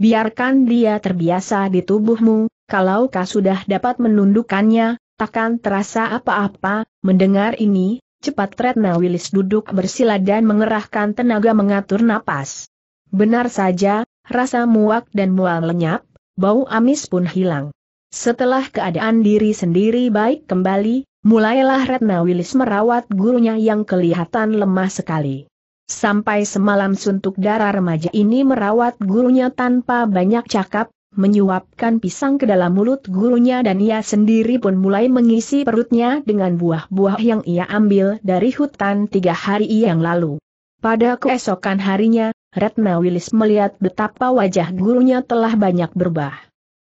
Biarkan dia terbiasa di tubuhmu, kalau kau sudah dapat menundukkannya, takkan terasa apa-apa, mendengar ini, cepat Retna Wilis duduk bersila dan mengerahkan tenaga mengatur napas. Benar saja, rasa muak dan mual lenyap, bau amis pun hilang. Setelah keadaan diri sendiri baik kembali, mulailah Retna Wilis merawat gurunya yang kelihatan lemah sekali. Sampai semalam suntuk darah remaja ini merawat gurunya tanpa banyak cakap, menyuapkan pisang ke dalam mulut gurunya dan ia sendiri pun mulai mengisi perutnya dengan buah-buah yang ia ambil dari hutan tiga hari yang lalu. Pada keesokan harinya, Retna Wilis melihat betapa wajah gurunya telah banyak berubah.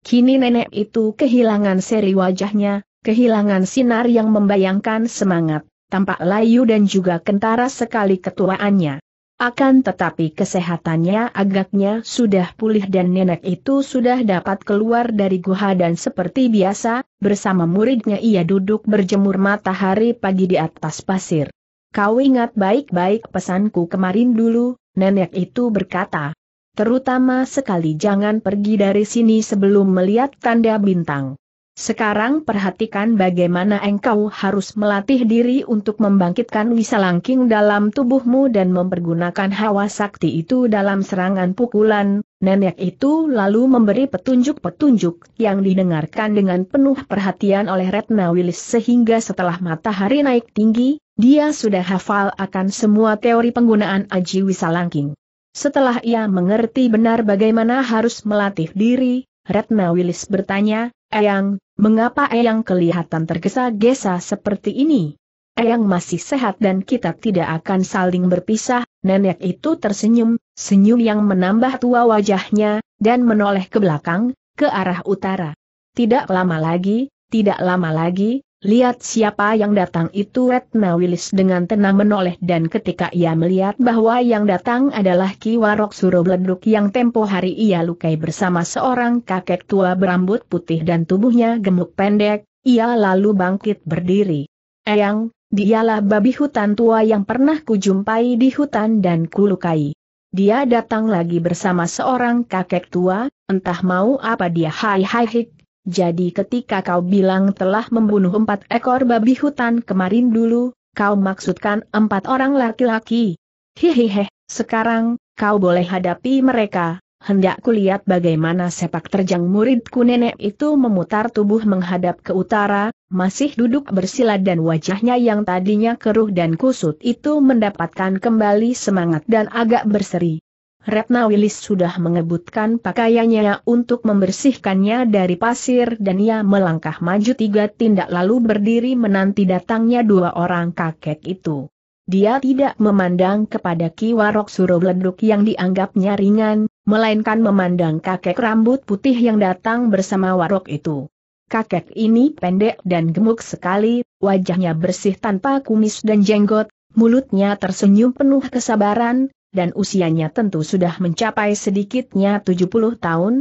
Kini nenek itu kehilangan seri wajahnya, kehilangan sinar yang membayangkan semangat, tampak layu dan juga kentara sekali ketuaannya. Akan tetapi kesehatannya agaknya sudah pulih dan nenek itu sudah dapat keluar dari guha dan seperti biasa, bersama muridnya ia duduk berjemur matahari pagi di atas pasir. Kau ingat baik-baik pesanku kemarin dulu, nenek itu berkata. Terutama sekali jangan pergi dari sini sebelum melihat tanda bintang. Sekarang perhatikan bagaimana engkau harus melatih diri untuk membangkitkan wisalangking dalam tubuhmu dan mempergunakan hawa sakti itu dalam serangan pukulan. Nenek itu lalu memberi petunjuk-petunjuk yang didengarkan dengan penuh perhatian oleh Retna Willis sehingga setelah matahari naik tinggi, dia sudah hafal akan semua teori penggunaan aji wisalangking. Setelah ia mengerti benar bagaimana harus melatih diri, Retna Willis bertanya, Eyang, mengapa Eyang kelihatan tergesa-gesa seperti ini? Eyang masih sehat dan kita tidak akan saling berpisah, nenek itu tersenyum, senyum yang menambah tua wajahnya, dan menoleh ke belakang, ke arah utara. Tidak lama lagi, tidak lama lagi, Lihat siapa yang datang itu Retna Wilis dengan tenang menoleh dan ketika ia melihat bahwa yang datang adalah Ki Warok Surobleduk yang tempo hari ia lukai bersama seorang kakek tua berambut putih dan tubuhnya gemuk pendek, ia lalu bangkit berdiri. Eyang, dialah babi hutan tua yang pernah kujumpai di hutan dan kulukai. Dia datang lagi bersama seorang kakek tua, entah mau apa dia hai hai hik, jadi ketika kau bilang telah membunuh empat ekor babi hutan kemarin dulu, kau maksudkan empat orang laki-laki. Hehehe, sekarang, kau boleh hadapi mereka. Hendak kulihat bagaimana sepak terjang muridku nenek itu memutar tubuh menghadap ke utara, masih duduk bersila dan wajahnya yang tadinya keruh dan kusut itu mendapatkan kembali semangat dan agak berseri. Retna Wilis sudah mengebutkan pakaiannya untuk membersihkannya dari pasir dan ia melangkah maju tiga tindak lalu berdiri menanti datangnya dua orang kakek itu. Dia tidak memandang kepada Ki Kiwarok Surobleduk yang dianggapnya ringan, melainkan memandang kakek rambut putih yang datang bersama warok itu. Kakek ini pendek dan gemuk sekali, wajahnya bersih tanpa kumis dan jenggot, mulutnya tersenyum penuh kesabaran, dan usianya tentu sudah mencapai sedikitnya 70 tahun.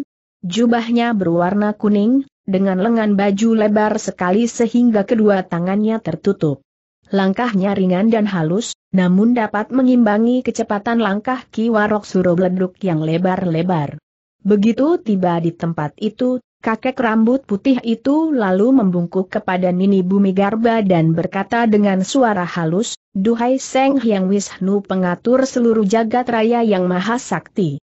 Jubahnya berwarna kuning, dengan lengan baju lebar sekali sehingga kedua tangannya tertutup. Langkahnya ringan dan halus, namun dapat mengimbangi kecepatan langkah Ki Warok Surobleduk yang lebar-lebar. Begitu tiba di tempat itu, Kakek rambut putih itu lalu membungkuk kepada Nini Bumi Garba dan berkata dengan suara halus, Duhai Seng Hyang Wisnu pengatur seluruh jagat raya yang maha sakti.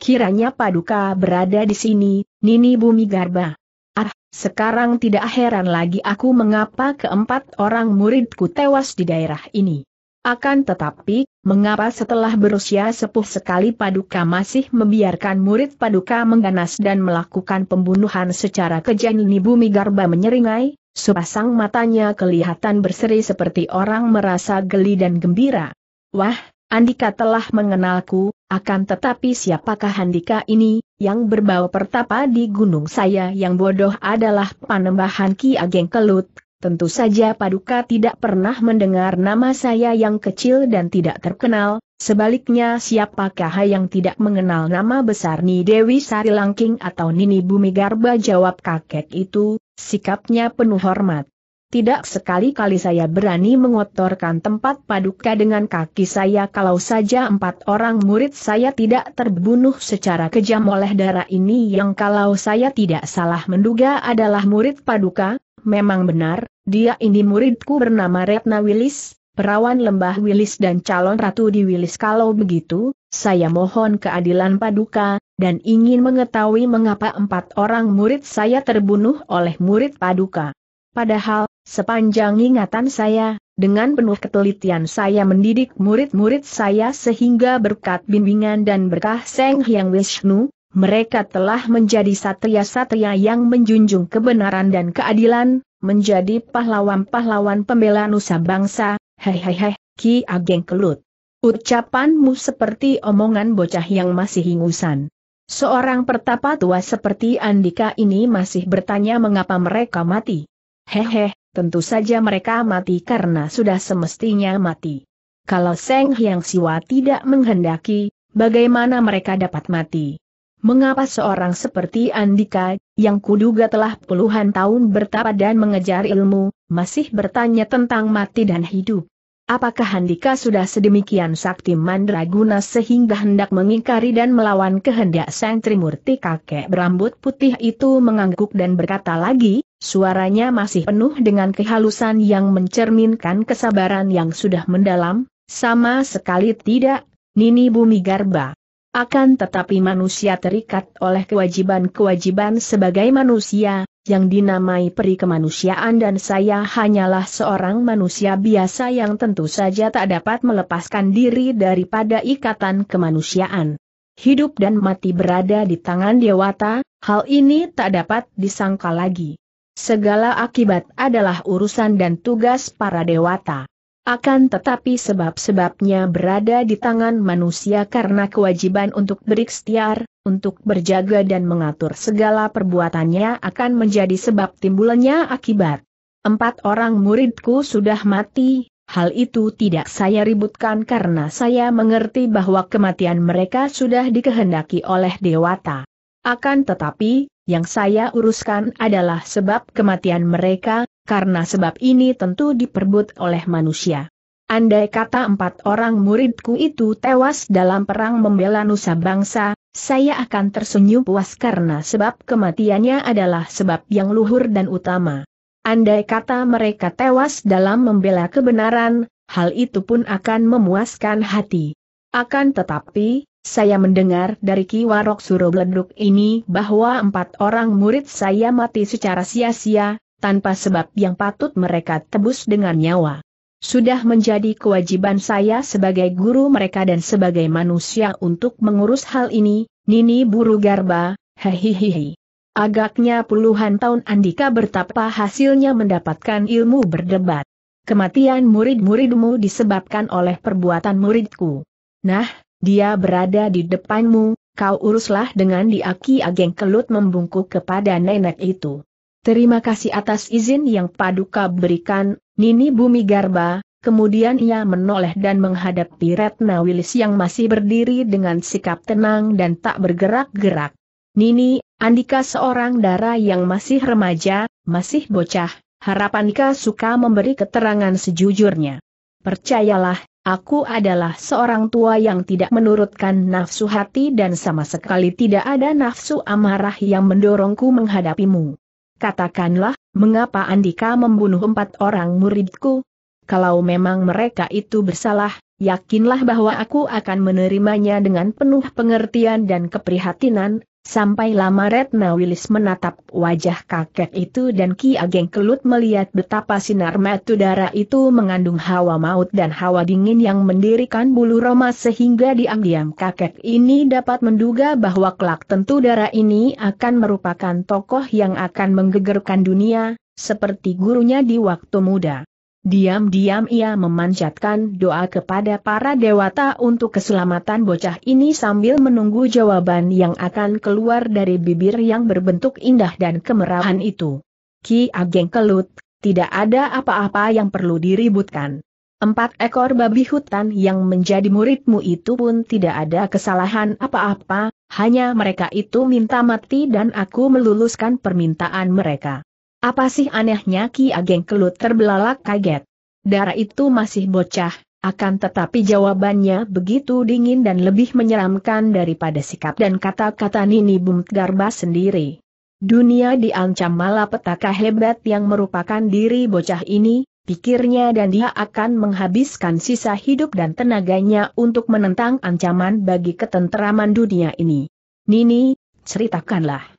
Kiranya paduka berada di sini, Nini Bumi Garba. Ah, sekarang tidak heran lagi aku mengapa keempat orang muridku tewas di daerah ini. Akan tetapi, Mengapa setelah berusia sepuh sekali Paduka masih membiarkan murid Paduka mengganas dan melakukan pembunuhan secara kejam ini bumi Garba menyeringai, sepasang matanya kelihatan berseri seperti orang merasa geli dan gembira. Wah, Andika telah mengenalku, akan tetapi siapakah Andika ini, yang berbau pertapa di gunung saya yang bodoh adalah panembahan Ki Ageng Kelut, Tentu saja Paduka tidak pernah mendengar nama saya yang kecil dan tidak terkenal, sebaliknya siapakah yang tidak mengenal nama besar Ni Dewi Sari Langking atau Nini Bumi Garba jawab kakek itu, sikapnya penuh hormat. Tidak sekali-kali saya berani mengotorkan tempat Paduka dengan kaki saya kalau saja empat orang murid saya tidak terbunuh secara kejam oleh darah ini yang kalau saya tidak salah menduga adalah murid Paduka, memang benar, dia ini muridku bernama Retna Wilis, perawan lembah Wilis dan calon ratu di Wilis kalau begitu, saya mohon keadilan paduka, dan ingin mengetahui mengapa empat orang murid saya terbunuh oleh murid paduka. Padahal, sepanjang ingatan saya, dengan penuh ketelitian saya mendidik murid-murid saya sehingga berkat bimbingan dan berkah Seng Hyang Wisnu, mereka telah menjadi satria-satria yang menjunjung kebenaran dan keadilan, menjadi pahlawan-pahlawan pembela nusa bangsa, hehehe, Ki Ageng Kelut. Ucapanmu seperti omongan bocah yang masih hingusan. Seorang pertapa tua seperti Andika ini masih bertanya mengapa mereka mati. Hehe, tentu saja mereka mati karena sudah semestinya mati. Kalau Seng Hyang Siwa tidak menghendaki, bagaimana mereka dapat mati? Mengapa seorang seperti Andika yang kuduga telah puluhan tahun bertapa dan mengejar ilmu, masih bertanya tentang mati dan hidup. Apakah Handika sudah sedemikian sakti mandraguna sehingga hendak mengingkari dan melawan kehendak Sang Trimurti kakek berambut putih itu mengangguk dan berkata lagi, suaranya masih penuh dengan kehalusan yang mencerminkan kesabaran yang sudah mendalam, sama sekali tidak, Nini Bumi Garba. Akan tetapi manusia terikat oleh kewajiban-kewajiban sebagai manusia, yang dinamai peri kemanusiaan dan saya hanyalah seorang manusia biasa yang tentu saja tak dapat melepaskan diri daripada ikatan kemanusiaan. Hidup dan mati berada di tangan dewata, hal ini tak dapat disangka lagi. Segala akibat adalah urusan dan tugas para dewata. Akan tetapi sebab-sebabnya berada di tangan manusia karena kewajiban untuk berikhtiar, untuk berjaga dan mengatur segala perbuatannya akan menjadi sebab timbulnya akibat. Empat orang muridku sudah mati, hal itu tidak saya ributkan karena saya mengerti bahwa kematian mereka sudah dikehendaki oleh Dewata. Akan tetapi, yang saya uruskan adalah sebab kematian mereka, karena sebab ini tentu diperbut oleh manusia. Andai kata empat orang muridku itu tewas dalam perang membela nusa bangsa, saya akan tersenyum puas karena sebab kematiannya adalah sebab yang luhur dan utama. Andai kata mereka tewas dalam membela kebenaran, hal itu pun akan memuaskan hati. Akan tetapi, saya mendengar dari Ki Warok Surobleduk ini bahwa empat orang murid saya mati secara sia-sia, tanpa sebab yang patut mereka tebus dengan nyawa. Sudah menjadi kewajiban saya sebagai guru mereka dan sebagai manusia untuk mengurus hal ini, Nini Buru Garba, hehehehe. Agaknya puluhan tahun Andika bertapa hasilnya mendapatkan ilmu berdebat. Kematian murid-muridmu disebabkan oleh perbuatan muridku. Nah, dia berada di depanmu, kau uruslah dengan diaki ageng kelut membungkuk kepada nenek itu. Terima kasih atas izin yang Paduka berikan, Nini Bumi Garba, Kemudian ia menoleh dan menghadapi Retna Wilis yang masih berdiri dengan sikap tenang dan tak bergerak-gerak. Nini, Andika seorang dara yang masih remaja, masih bocah, harapan Andika suka memberi keterangan sejujurnya. Percayalah, aku adalah seorang tua yang tidak menurutkan nafsu hati dan sama sekali tidak ada nafsu amarah yang mendorongku menghadapimu. Katakanlah, mengapa Andika membunuh empat orang muridku? Kalau memang mereka itu bersalah, yakinlah bahwa aku akan menerimanya dengan penuh pengertian dan keprihatinan, Sampai lama Retna Wilis menatap wajah kakek itu dan Ki Ageng Kelut melihat betapa sinar darah itu mengandung hawa maut dan hawa dingin yang mendirikan bulu roma sehingga diam-diam kakek ini dapat menduga bahwa kelak tentu darah ini akan merupakan tokoh yang akan menggegerkan dunia, seperti gurunya di waktu muda. Diam-diam ia memanjatkan doa kepada para dewata untuk keselamatan bocah ini sambil menunggu jawaban yang akan keluar dari bibir yang berbentuk indah dan kemerahan itu. Ki Ageng Kelut, tidak ada apa-apa yang perlu diributkan. Empat ekor babi hutan yang menjadi muridmu itu pun tidak ada kesalahan apa-apa, hanya mereka itu minta mati dan aku meluluskan permintaan mereka. Apa sih anehnya Ki Ageng Kelut terbelalak kaget. Darah itu masih bocah, akan tetapi jawabannya begitu dingin dan lebih menyeramkan daripada sikap dan kata-kata Nini Bumt Garba sendiri. Dunia diancam malapetaka hebat yang merupakan diri bocah ini, pikirnya dan dia akan menghabiskan sisa hidup dan tenaganya untuk menentang ancaman bagi ketenteraman dunia ini. Nini, ceritakanlah.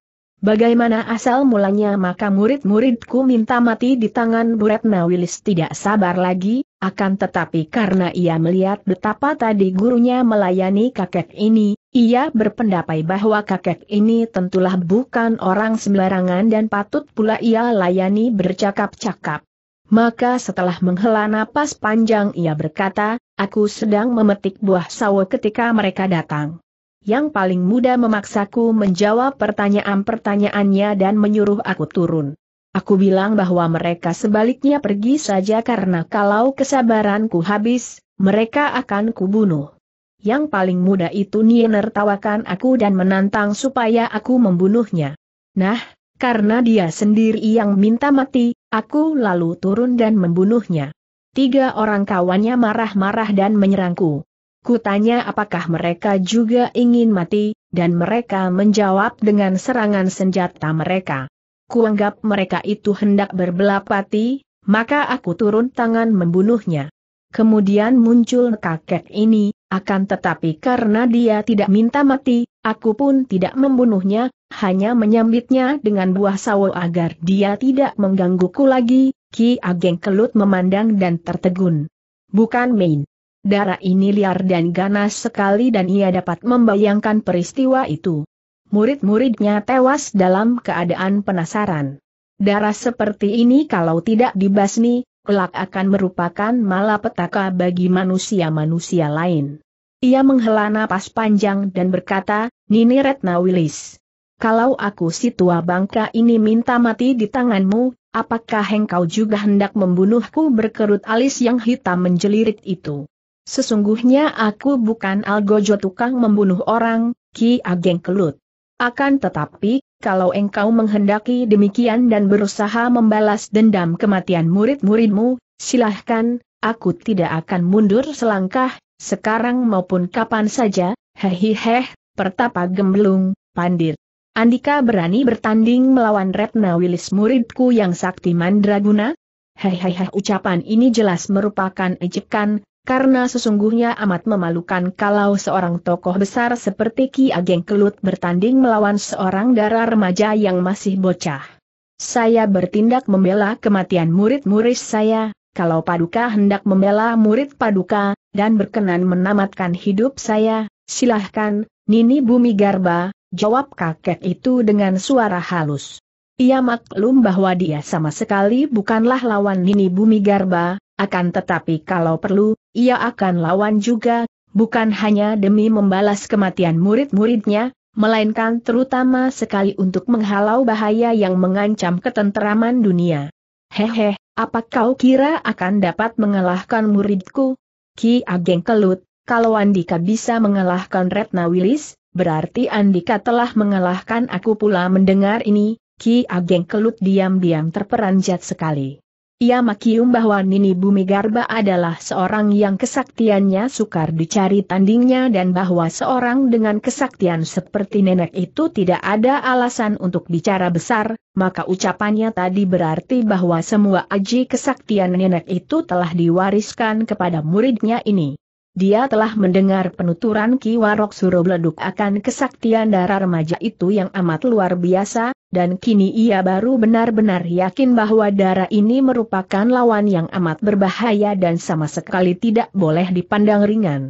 Bagaimana asal mulanya maka murid-muridku minta mati di tangan Buretna Wilis tidak sabar lagi, akan tetapi karena ia melihat betapa tadi gurunya melayani kakek ini, ia berpendapat bahwa kakek ini tentulah bukan orang sembarangan dan patut pula ia layani bercakap-cakap. Maka setelah menghela napas panjang ia berkata, aku sedang memetik buah sawo ketika mereka datang yang paling muda memaksaku menjawab pertanyaan-pertanyaannya dan menyuruh aku turun. Aku bilang bahwa mereka sebaliknya pergi saja karena kalau kesabaranku habis, mereka akan kubunuh. Yang paling muda itu tawakan aku dan menantang supaya aku membunuhnya. Nah, karena dia sendiri yang minta mati, aku lalu turun dan membunuhnya. Tiga orang kawannya marah-marah dan menyerangku. Kutanya apakah mereka juga ingin mati, dan mereka menjawab dengan serangan senjata mereka. Kuanggap mereka itu hendak berbelapati, maka aku turun tangan membunuhnya. Kemudian muncul kakek ini, akan tetapi karena dia tidak minta mati, aku pun tidak membunuhnya, hanya menyambitnya dengan buah sawo agar dia tidak menggangguku lagi, Ki Ageng Kelut memandang dan tertegun. Bukan main. Darah ini liar dan ganas sekali dan ia dapat membayangkan peristiwa itu. Murid-muridnya tewas dalam keadaan penasaran. Darah seperti ini kalau tidak dibasmi, kelak akan merupakan malapetaka bagi manusia-manusia lain. Ia menghela napas panjang dan berkata, Nini Retna Wilis. Kalau aku si tua bangka ini minta mati di tanganmu, apakah engkau juga hendak membunuhku berkerut alis yang hitam menjelirit itu? Sesungguhnya aku bukan algojo tukang membunuh orang, Ki Ageng Kelut. Akan tetapi, kalau engkau menghendaki demikian dan berusaha membalas dendam kematian murid-muridmu, silahkan, aku tidak akan mundur selangkah, sekarang maupun kapan saja, hehiheh, pertapa gemblung, pandir. Andika berani bertanding melawan Retna Wilis muridku yang sakti mandraguna? Hehehe ucapan ini jelas merupakan ejekan, karena sesungguhnya amat memalukan kalau seorang tokoh besar seperti Ki Ageng Kelut bertanding melawan seorang darah remaja yang masih bocah. Saya bertindak membela kematian murid-murid saya, kalau Paduka hendak membela murid Paduka, dan berkenan menamatkan hidup saya, silahkan, Nini Bumi Garba, jawab kakek itu dengan suara halus. Ia maklum bahwa dia sama sekali bukanlah lawan Nini Bumi Garba, akan tetapi kalau perlu, ia akan lawan juga, bukan hanya demi membalas kematian murid-muridnya, melainkan terutama sekali untuk menghalau bahaya yang mengancam ketenteraman dunia. Hehe, apa kau kira akan dapat mengalahkan muridku? Ki Ageng Kelut, kalau Andika bisa mengalahkan Retna Wilis, berarti Andika telah mengalahkan aku pula mendengar ini, Ki Ageng Kelut diam-diam terperanjat sekali. Ia makium bahwa Nini Bumi Garba adalah seorang yang kesaktiannya sukar dicari tandingnya dan bahwa seorang dengan kesaktian seperti nenek itu tidak ada alasan untuk bicara besar, maka ucapannya tadi berarti bahwa semua aji kesaktian nenek itu telah diwariskan kepada muridnya ini. Dia telah mendengar penuturan Ki Warok Surobleduk akan kesaktian darah remaja itu yang amat luar biasa, dan kini ia baru benar-benar yakin bahwa darah ini merupakan lawan yang amat berbahaya dan sama sekali tidak boleh dipandang ringan.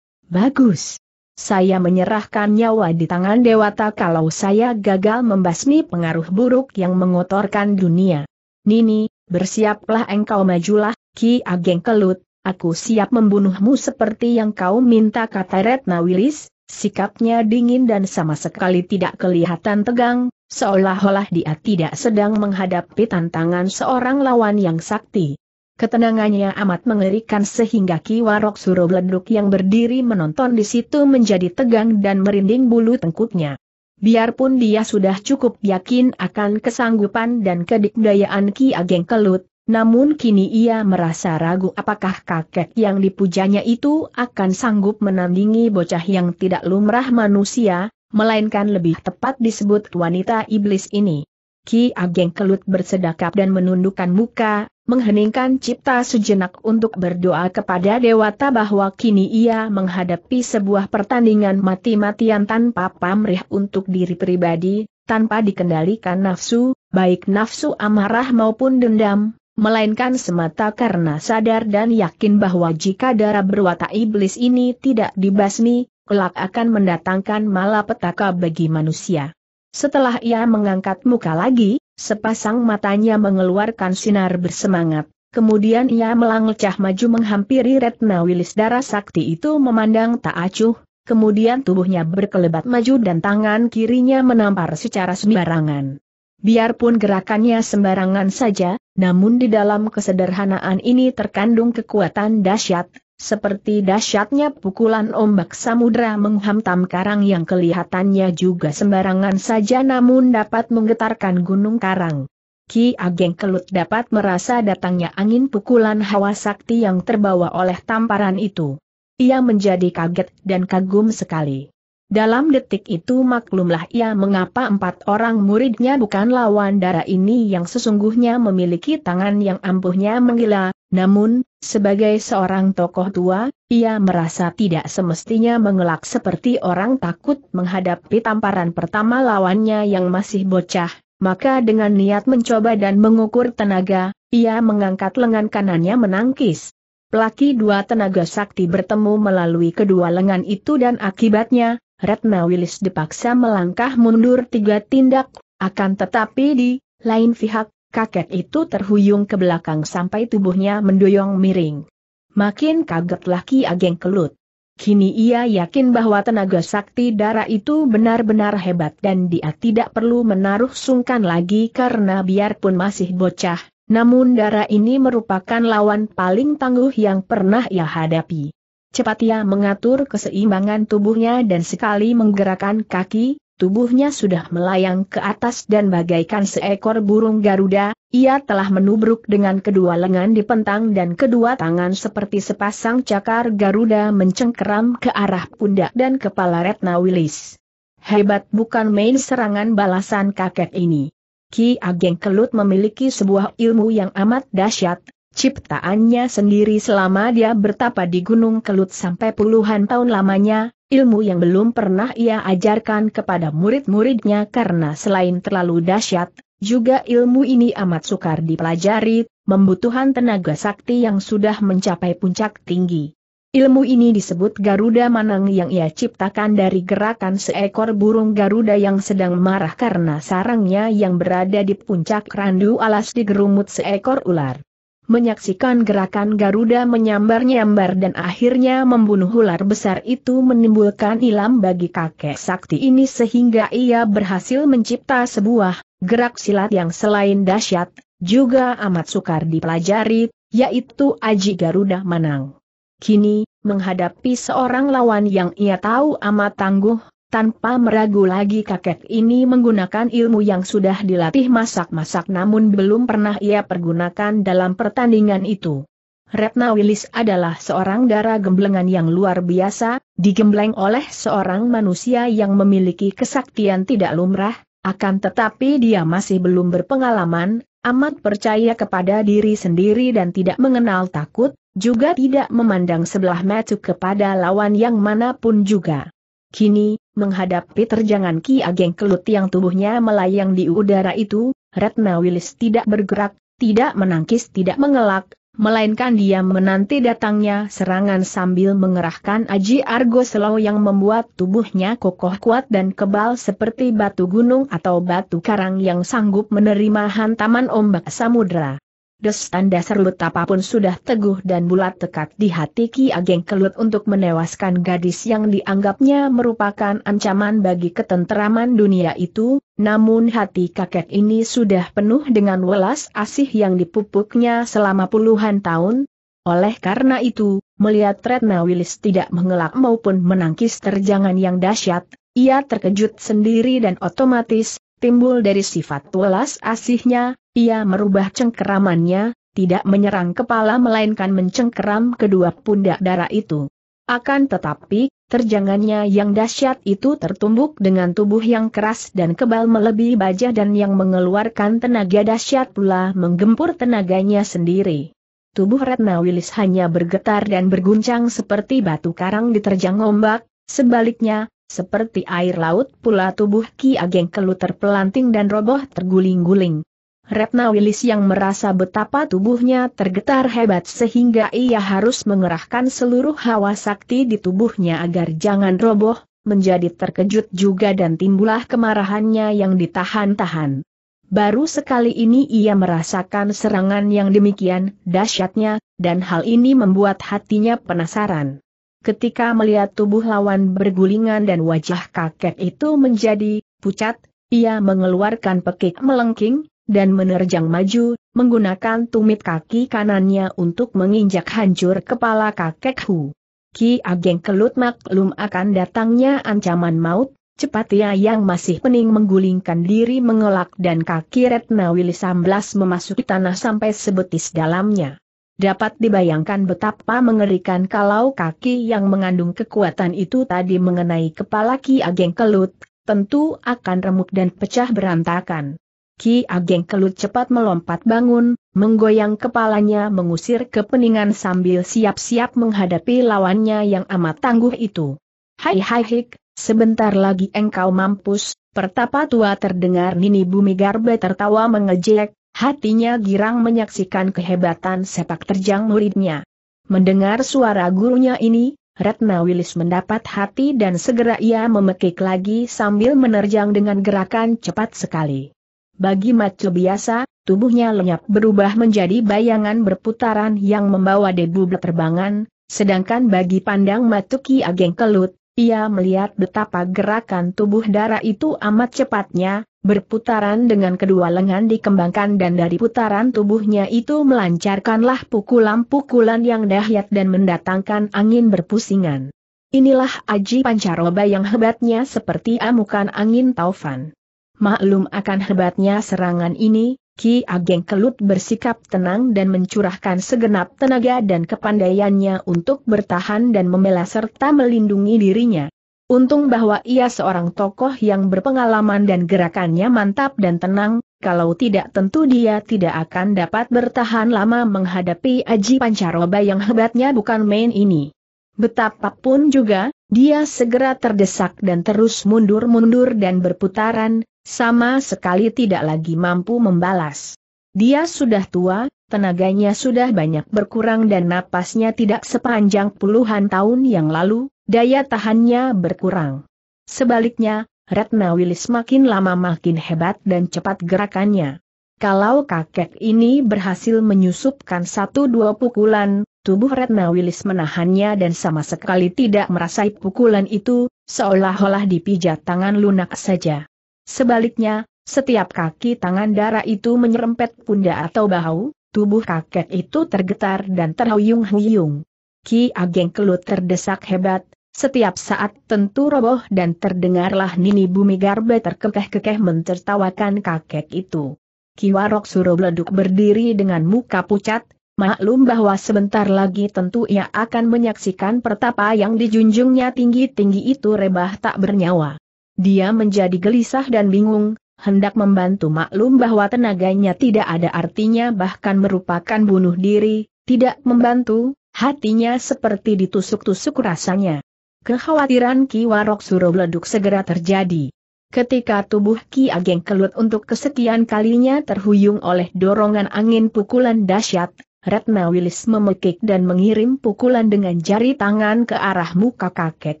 Bagus. Saya menyerahkan nyawa di tangan Dewata kalau saya gagal membasmi pengaruh buruk yang mengotorkan dunia. Nini, bersiaplah engkau majulah, Ki Ageng Kelut, aku siap membunuhmu seperti yang kau minta kata Retna Wilis, sikapnya dingin dan sama sekali tidak kelihatan tegang, seolah-olah dia tidak sedang menghadapi tantangan seorang lawan yang sakti. Ketenangannya amat mengerikan sehingga Ki Kiwarok Surobleduk yang berdiri menonton di situ menjadi tegang dan merinding bulu tengkuknya. Biarpun dia sudah cukup yakin akan kesanggupan dan kedikdayaan Ki Ageng Kelut, namun kini ia merasa ragu apakah kakek yang dipujanya itu akan sanggup menandingi bocah yang tidak lumrah manusia, melainkan lebih tepat disebut wanita iblis ini. Ki Ageng Kelut bersedakap dan menundukkan muka, mengheningkan cipta sejenak untuk berdoa kepada Dewata bahwa kini ia menghadapi sebuah pertandingan mati-matian tanpa pamrih untuk diri pribadi, tanpa dikendalikan nafsu, baik nafsu amarah maupun dendam, melainkan semata karena sadar dan yakin bahwa jika darah berwatak iblis ini tidak dibasmi, kelak akan mendatangkan malapetaka bagi manusia. Setelah ia mengangkat muka lagi, sepasang matanya mengeluarkan sinar bersemangat. Kemudian ia melangkah maju menghampiri Retna Wilis darah sakti itu memandang tak acuh, kemudian tubuhnya berkelebat maju dan tangan kirinya menampar secara sembarangan. Biarpun gerakannya sembarangan saja, namun di dalam kesederhanaan ini terkandung kekuatan dahsyat, seperti dahsyatnya pukulan ombak samudra menghantam karang yang kelihatannya juga sembarangan saja namun dapat menggetarkan gunung karang. Ki Ageng Kelut dapat merasa datangnya angin pukulan hawa sakti yang terbawa oleh tamparan itu. Ia menjadi kaget dan kagum sekali. Dalam detik itu maklumlah ia mengapa empat orang muridnya bukan lawan darah ini yang sesungguhnya memiliki tangan yang ampuhnya menggila, namun, sebagai seorang tokoh tua, ia merasa tidak semestinya mengelak seperti orang takut menghadapi tamparan pertama lawannya yang masih bocah, maka dengan niat mencoba dan mengukur tenaga, ia mengangkat lengan kanannya menangkis. Pelaki dua tenaga sakti bertemu melalui kedua lengan itu dan akibatnya, Retna Wilis dipaksa melangkah mundur tiga tindak, akan tetapi di lain pihak, kakek itu terhuyung ke belakang sampai tubuhnya mendoyong miring. Makin kaget Ki Ageng Kelut. Kini ia yakin bahwa tenaga sakti darah itu benar-benar hebat dan dia tidak perlu menaruh sungkan lagi karena biarpun masih bocah, namun darah ini merupakan lawan paling tangguh yang pernah ia hadapi. Cepat ia mengatur keseimbangan tubuhnya dan sekali menggerakkan kaki, tubuhnya sudah melayang ke atas dan bagaikan seekor burung Garuda, ia telah menubruk dengan kedua lengan di pentang dan kedua tangan seperti sepasang cakar Garuda mencengkeram ke arah pundak dan kepala Retna Wilis. Hebat bukan main serangan balasan kakek ini. Ki Ageng Kelut memiliki sebuah ilmu yang amat dahsyat, ciptaannya sendiri selama dia bertapa di Gunung Kelut sampai puluhan tahun lamanya, ilmu yang belum pernah ia ajarkan kepada murid-muridnya karena selain terlalu dahsyat, juga ilmu ini amat sukar dipelajari, membutuhkan tenaga sakti yang sudah mencapai puncak tinggi. Ilmu ini disebut Garuda Manang yang ia ciptakan dari gerakan seekor burung Garuda yang sedang marah karena sarangnya yang berada di puncak randu alas digerumut seekor ular menyaksikan gerakan Garuda menyambar-nyambar dan akhirnya membunuh ular besar itu menimbulkan ilam bagi kakek sakti ini sehingga ia berhasil mencipta sebuah gerak silat yang selain dahsyat, juga amat sukar dipelajari, yaitu Aji Garuda Manang. Kini, menghadapi seorang lawan yang ia tahu amat tangguh, tanpa meragu lagi kakek ini menggunakan ilmu yang sudah dilatih masak-masak namun belum pernah ia pergunakan dalam pertandingan itu. Retna Wilis adalah seorang darah gemblengan yang luar biasa, digembleng oleh seorang manusia yang memiliki kesaktian tidak lumrah, akan tetapi dia masih belum berpengalaman, amat percaya kepada diri sendiri dan tidak mengenal takut, juga tidak memandang sebelah mata kepada lawan yang manapun juga. Kini, Menghadapi terjangan Ki Ageng Kelut yang tubuhnya melayang di udara itu, Retna Wilis tidak bergerak, tidak menangkis tidak mengelak, melainkan dia menanti datangnya serangan sambil mengerahkan Aji Argo Selau yang membuat tubuhnya kokoh kuat dan kebal seperti batu gunung atau batu karang yang sanggup menerima hantaman ombak samudera. Des tanda serut apapun sudah teguh dan bulat tekat di hati Ki Ageng Kelut untuk menewaskan gadis yang dianggapnya merupakan ancaman bagi ketenteraman dunia itu, namun hati kakek ini sudah penuh dengan welas asih yang dipupuknya selama puluhan tahun, oleh karena itu, melihat Retna Willis tidak mengelak maupun menangkis terjangan yang dahsyat, ia terkejut sendiri dan otomatis, timbul dari sifat welas asihnya, ia merubah cengkeramannya, tidak menyerang kepala melainkan mencengkeram kedua pundak darah itu. Akan tetapi, terjangannya yang dahsyat itu tertumbuk dengan tubuh yang keras dan kebal melebihi baja dan yang mengeluarkan tenaga dahsyat pula menggempur tenaganya sendiri. Tubuh Retna Wilis hanya bergetar dan berguncang seperti batu karang diterjang ombak, sebaliknya, seperti air laut pula tubuh Ki Ageng Kelu terpelanting dan roboh terguling-guling. Retna Wilis yang merasa betapa tubuhnya tergetar hebat sehingga ia harus mengerahkan seluruh hawa sakti di tubuhnya agar jangan roboh, menjadi terkejut juga dan timbulah kemarahannya yang ditahan-tahan. Baru sekali ini ia merasakan serangan yang demikian dahsyatnya, dan hal ini membuat hatinya penasaran. Ketika melihat tubuh lawan bergulingan dan wajah kakek itu menjadi pucat, ia mengeluarkan pekik melengking, dan menerjang maju, menggunakan tumit kaki kanannya untuk menginjak hancur kepala kakek Hu. Ki Ageng Kelut maklum akan datangnya ancaman maut, cepat ia yang masih pening menggulingkan diri mengelak dan kaki Retna Wili Amblas memasuki tanah sampai sebetis dalamnya. Dapat dibayangkan betapa mengerikan kalau kaki yang mengandung kekuatan itu tadi mengenai kepala Ki Ageng Kelut, tentu akan remuk dan pecah berantakan. Ki Ageng Kelut cepat melompat bangun, menggoyang kepalanya mengusir kepeningan sambil siap-siap menghadapi lawannya yang amat tangguh itu. Hai hai hik, sebentar lagi engkau mampus, pertapa tua terdengar Nini Bumi Garba tertawa mengejek, Hatinya girang menyaksikan kehebatan sepak terjang muridnya. Mendengar suara gurunya ini, Ratna Wilis mendapat hati dan segera ia memekik lagi sambil menerjang dengan gerakan cepat sekali. Bagi macu biasa, tubuhnya lenyap berubah menjadi bayangan berputaran yang membawa debu berterbangan, sedangkan bagi pandang Matuki Ageng Kelut, ia melihat betapa gerakan tubuh darah itu amat cepatnya, berputaran dengan kedua lengan dikembangkan dan dari putaran tubuhnya itu melancarkanlah pukulan-pukulan yang dahyat dan mendatangkan angin berpusingan. Inilah Aji Pancaroba yang hebatnya seperti amukan angin taufan. Maklum akan hebatnya serangan ini, Ki Ageng Kelut bersikap tenang dan mencurahkan segenap tenaga dan kepandaiannya untuk bertahan dan membela serta melindungi dirinya. Untung bahwa ia seorang tokoh yang berpengalaman dan gerakannya mantap dan tenang, kalau tidak tentu dia tidak akan dapat bertahan lama menghadapi Aji Pancaroba yang hebatnya bukan main ini. Betapapun juga, dia segera terdesak dan terus mundur-mundur dan berputaran, sama sekali tidak lagi mampu membalas. Dia sudah tua, tenaganya sudah banyak berkurang dan napasnya tidak sepanjang puluhan tahun yang lalu, daya tahannya berkurang. Sebaliknya, Ratna Wilis makin lama makin hebat dan cepat gerakannya. Kalau kakek ini berhasil menyusupkan satu dua pukulan, tubuh Retna Wilis menahannya dan sama sekali tidak merasai pukulan itu, seolah-olah dipijat tangan lunak saja. Sebaliknya, setiap kaki tangan darah itu menyerempet pundak atau bahu, tubuh kakek itu tergetar dan terhuyung-huyung. Ki Ageng Kelut terdesak hebat, setiap saat tentu roboh dan terdengarlah Nini Bumi Garba terkekeh-kekeh mentertawakan kakek itu. Ki Warok Surobleduk berdiri dengan muka pucat, maklum bahwa sebentar lagi tentu ia akan menyaksikan pertapa yang dijunjungnya tinggi-tinggi itu rebah tak bernyawa. Dia menjadi gelisah dan bingung, hendak membantu maklum bahwa tenaganya tidak ada artinya bahkan merupakan bunuh diri, tidak membantu, hatinya seperti ditusuk-tusuk rasanya. Kekhawatiran Ki Warok suruh leduk segera terjadi. Ketika tubuh Ki Ageng Kelut untuk kesekian kalinya terhuyung oleh dorongan angin pukulan dahsyat, Ratna Wilis memekik dan mengirim pukulan dengan jari tangan ke arah muka kakek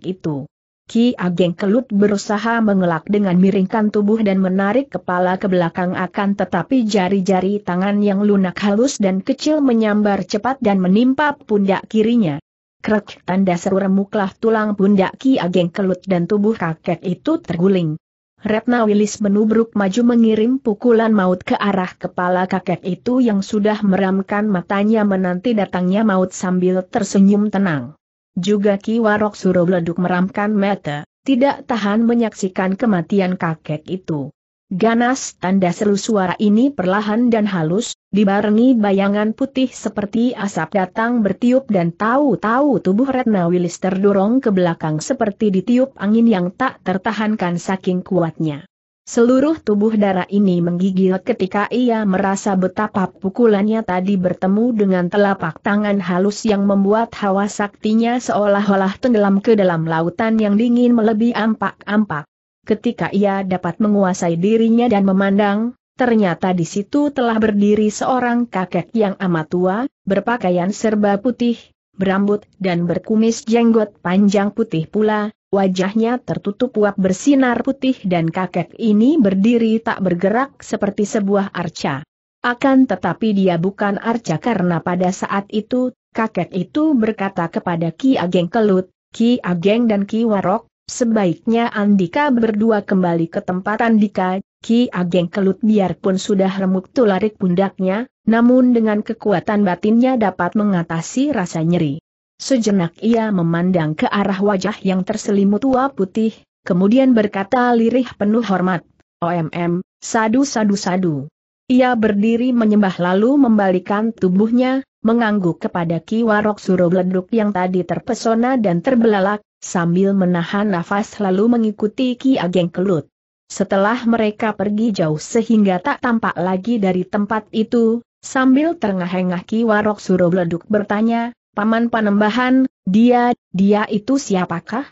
itu. Ki Ageng Kelut berusaha mengelak dengan miringkan tubuh dan menarik kepala ke belakang akan tetapi jari-jari tangan yang lunak halus dan kecil menyambar cepat dan menimpa pundak kirinya. Krek tanda seru remuklah tulang pundak Ki Ageng Kelut dan tubuh kakek itu terguling. Retna Wilis menubruk maju mengirim pukulan maut ke arah kepala kakek itu yang sudah meramkan matanya menanti datangnya maut sambil tersenyum tenang. Juga Ki Warok suruh Surobleduk meramkan mata, tidak tahan menyaksikan kematian kakek itu. Ganas tanda seru suara ini perlahan dan halus, dibarengi bayangan putih seperti asap datang bertiup dan tahu-tahu tubuh Retna Wilis terdorong ke belakang seperti ditiup angin yang tak tertahankan saking kuatnya. Seluruh tubuh darah ini menggigil ketika ia merasa betapa pukulannya tadi bertemu dengan telapak tangan halus yang membuat hawa saktinya seolah-olah tenggelam ke dalam lautan yang dingin melebihi ampak-ampak. Ketika ia dapat menguasai dirinya dan memandang, ternyata di situ telah berdiri seorang kakek yang amat tua, berpakaian serba putih, berambut dan berkumis jenggot panjang putih pula, Wajahnya tertutup uap bersinar putih dan kakek ini berdiri tak bergerak seperti sebuah arca. Akan tetapi dia bukan arca karena pada saat itu, kakek itu berkata kepada Ki Ageng Kelut, Ki Ageng dan Ki Warok, sebaiknya Andika berdua kembali ke tempat Andika, Ki Ageng Kelut biarpun sudah remuk tularik pundaknya, namun dengan kekuatan batinnya dapat mengatasi rasa nyeri. Sejenak ia memandang ke arah wajah yang terselimut tua putih, kemudian berkata lirih penuh hormat, OMM, sadu sadu sadu. Ia berdiri menyembah lalu membalikan tubuhnya, mengangguk kepada Ki Warok Surobleduk yang tadi terpesona dan terbelalak, sambil menahan nafas lalu mengikuti Ki Ageng Kelut. Setelah mereka pergi jauh sehingga tak tampak lagi dari tempat itu, sambil terengah-engah Ki Warok Surobleduk bertanya, Paman Panembahan, dia, dia itu siapakah?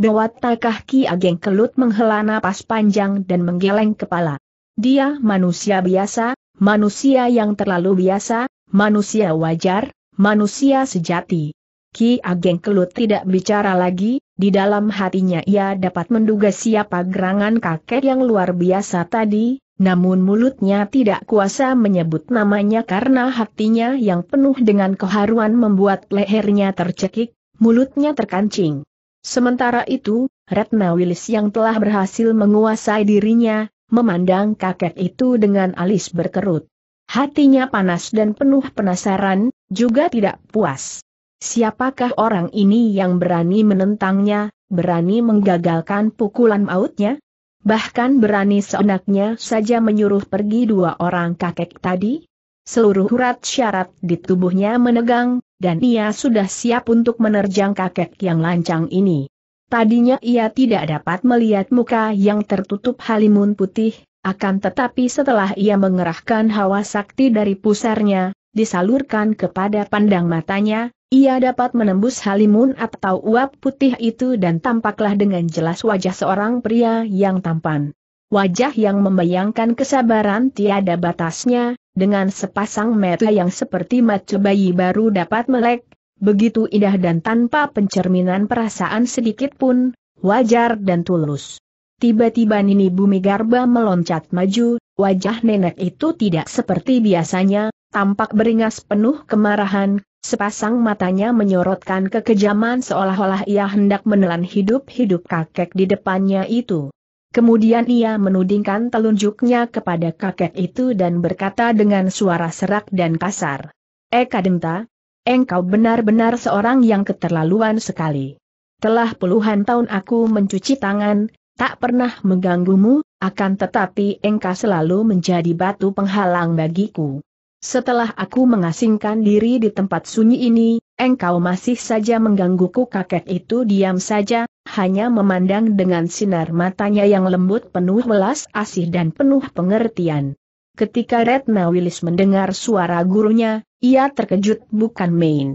Dewatakah Ki Ageng Kelut menghela napas panjang dan menggeleng kepala. Dia manusia biasa, manusia yang terlalu biasa, manusia wajar, manusia sejati. Ki Ageng Kelut tidak bicara lagi, di dalam hatinya ia dapat menduga siapa gerangan kakek yang luar biasa tadi, namun mulutnya tidak kuasa menyebut namanya karena hatinya yang penuh dengan keharuan membuat lehernya tercekik, mulutnya terkancing. Sementara itu, Retna Wilis yang telah berhasil menguasai dirinya, memandang kakek itu dengan alis berkerut. Hatinya panas dan penuh penasaran, juga tidak puas. Siapakah orang ini yang berani menentangnya, berani menggagalkan pukulan mautnya? Bahkan berani seenaknya saja menyuruh pergi dua orang kakek tadi? Seluruh urat syarat di tubuhnya menegang, dan ia sudah siap untuk menerjang kakek yang lancang ini. Tadinya ia tidak dapat melihat muka yang tertutup halimun putih, akan tetapi setelah ia mengerahkan hawa sakti dari pusarnya, disalurkan kepada pandang matanya, ia dapat menembus halimun atau uap putih itu dan tampaklah dengan jelas wajah seorang pria yang tampan. Wajah yang membayangkan kesabaran tiada batasnya, dengan sepasang mata yang seperti mata bayi baru dapat melek, begitu indah dan tanpa pencerminan perasaan sedikit pun, wajar dan tulus. Tiba-tiba Nini Bumi Garba meloncat maju, wajah nenek itu tidak seperti biasanya, tampak beringas penuh kemarahan, Sepasang matanya menyorotkan kekejaman seolah-olah ia hendak menelan hidup-hidup kakek di depannya itu. Kemudian ia menudingkan telunjuknya kepada kakek itu dan berkata dengan suara serak dan kasar. Eka eh, Denta, engkau benar-benar seorang yang keterlaluan sekali. Telah puluhan tahun aku mencuci tangan, tak pernah mengganggumu, akan tetapi engkau selalu menjadi batu penghalang bagiku. Setelah aku mengasingkan diri di tempat sunyi ini, engkau masih saja menggangguku kakek itu diam saja, hanya memandang dengan sinar matanya yang lembut penuh welas asih dan penuh pengertian. Ketika Retna Willis mendengar suara gurunya, ia terkejut bukan main.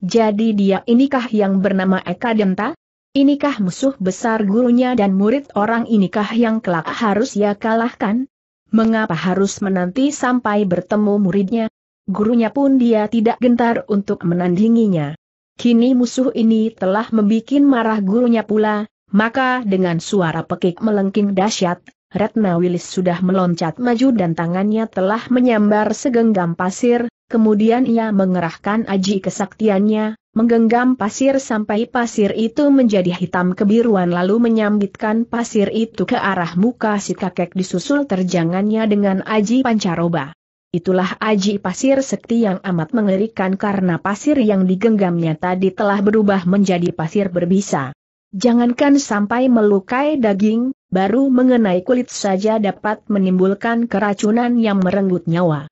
Jadi dia inikah yang bernama Eka Denta? Inikah musuh besar gurunya dan murid orang inikah yang kelak harus ia kalahkan? Mengapa harus menanti sampai bertemu muridnya? Gurunya pun dia tidak gentar untuk menandinginya. Kini musuh ini telah membuat marah gurunya pula, maka dengan suara pekik melengking dahsyat, Retna Wilis sudah meloncat maju dan tangannya telah menyambar segenggam pasir, kemudian ia mengerahkan aji kesaktiannya, menggenggam pasir sampai pasir itu menjadi hitam kebiruan lalu menyambitkan pasir itu ke arah muka si kakek disusul terjangannya dengan Aji Pancaroba. Itulah Aji pasir sekti yang amat mengerikan karena pasir yang digenggamnya tadi telah berubah menjadi pasir berbisa. Jangankan sampai melukai daging, baru mengenai kulit saja dapat menimbulkan keracunan yang merenggut nyawa.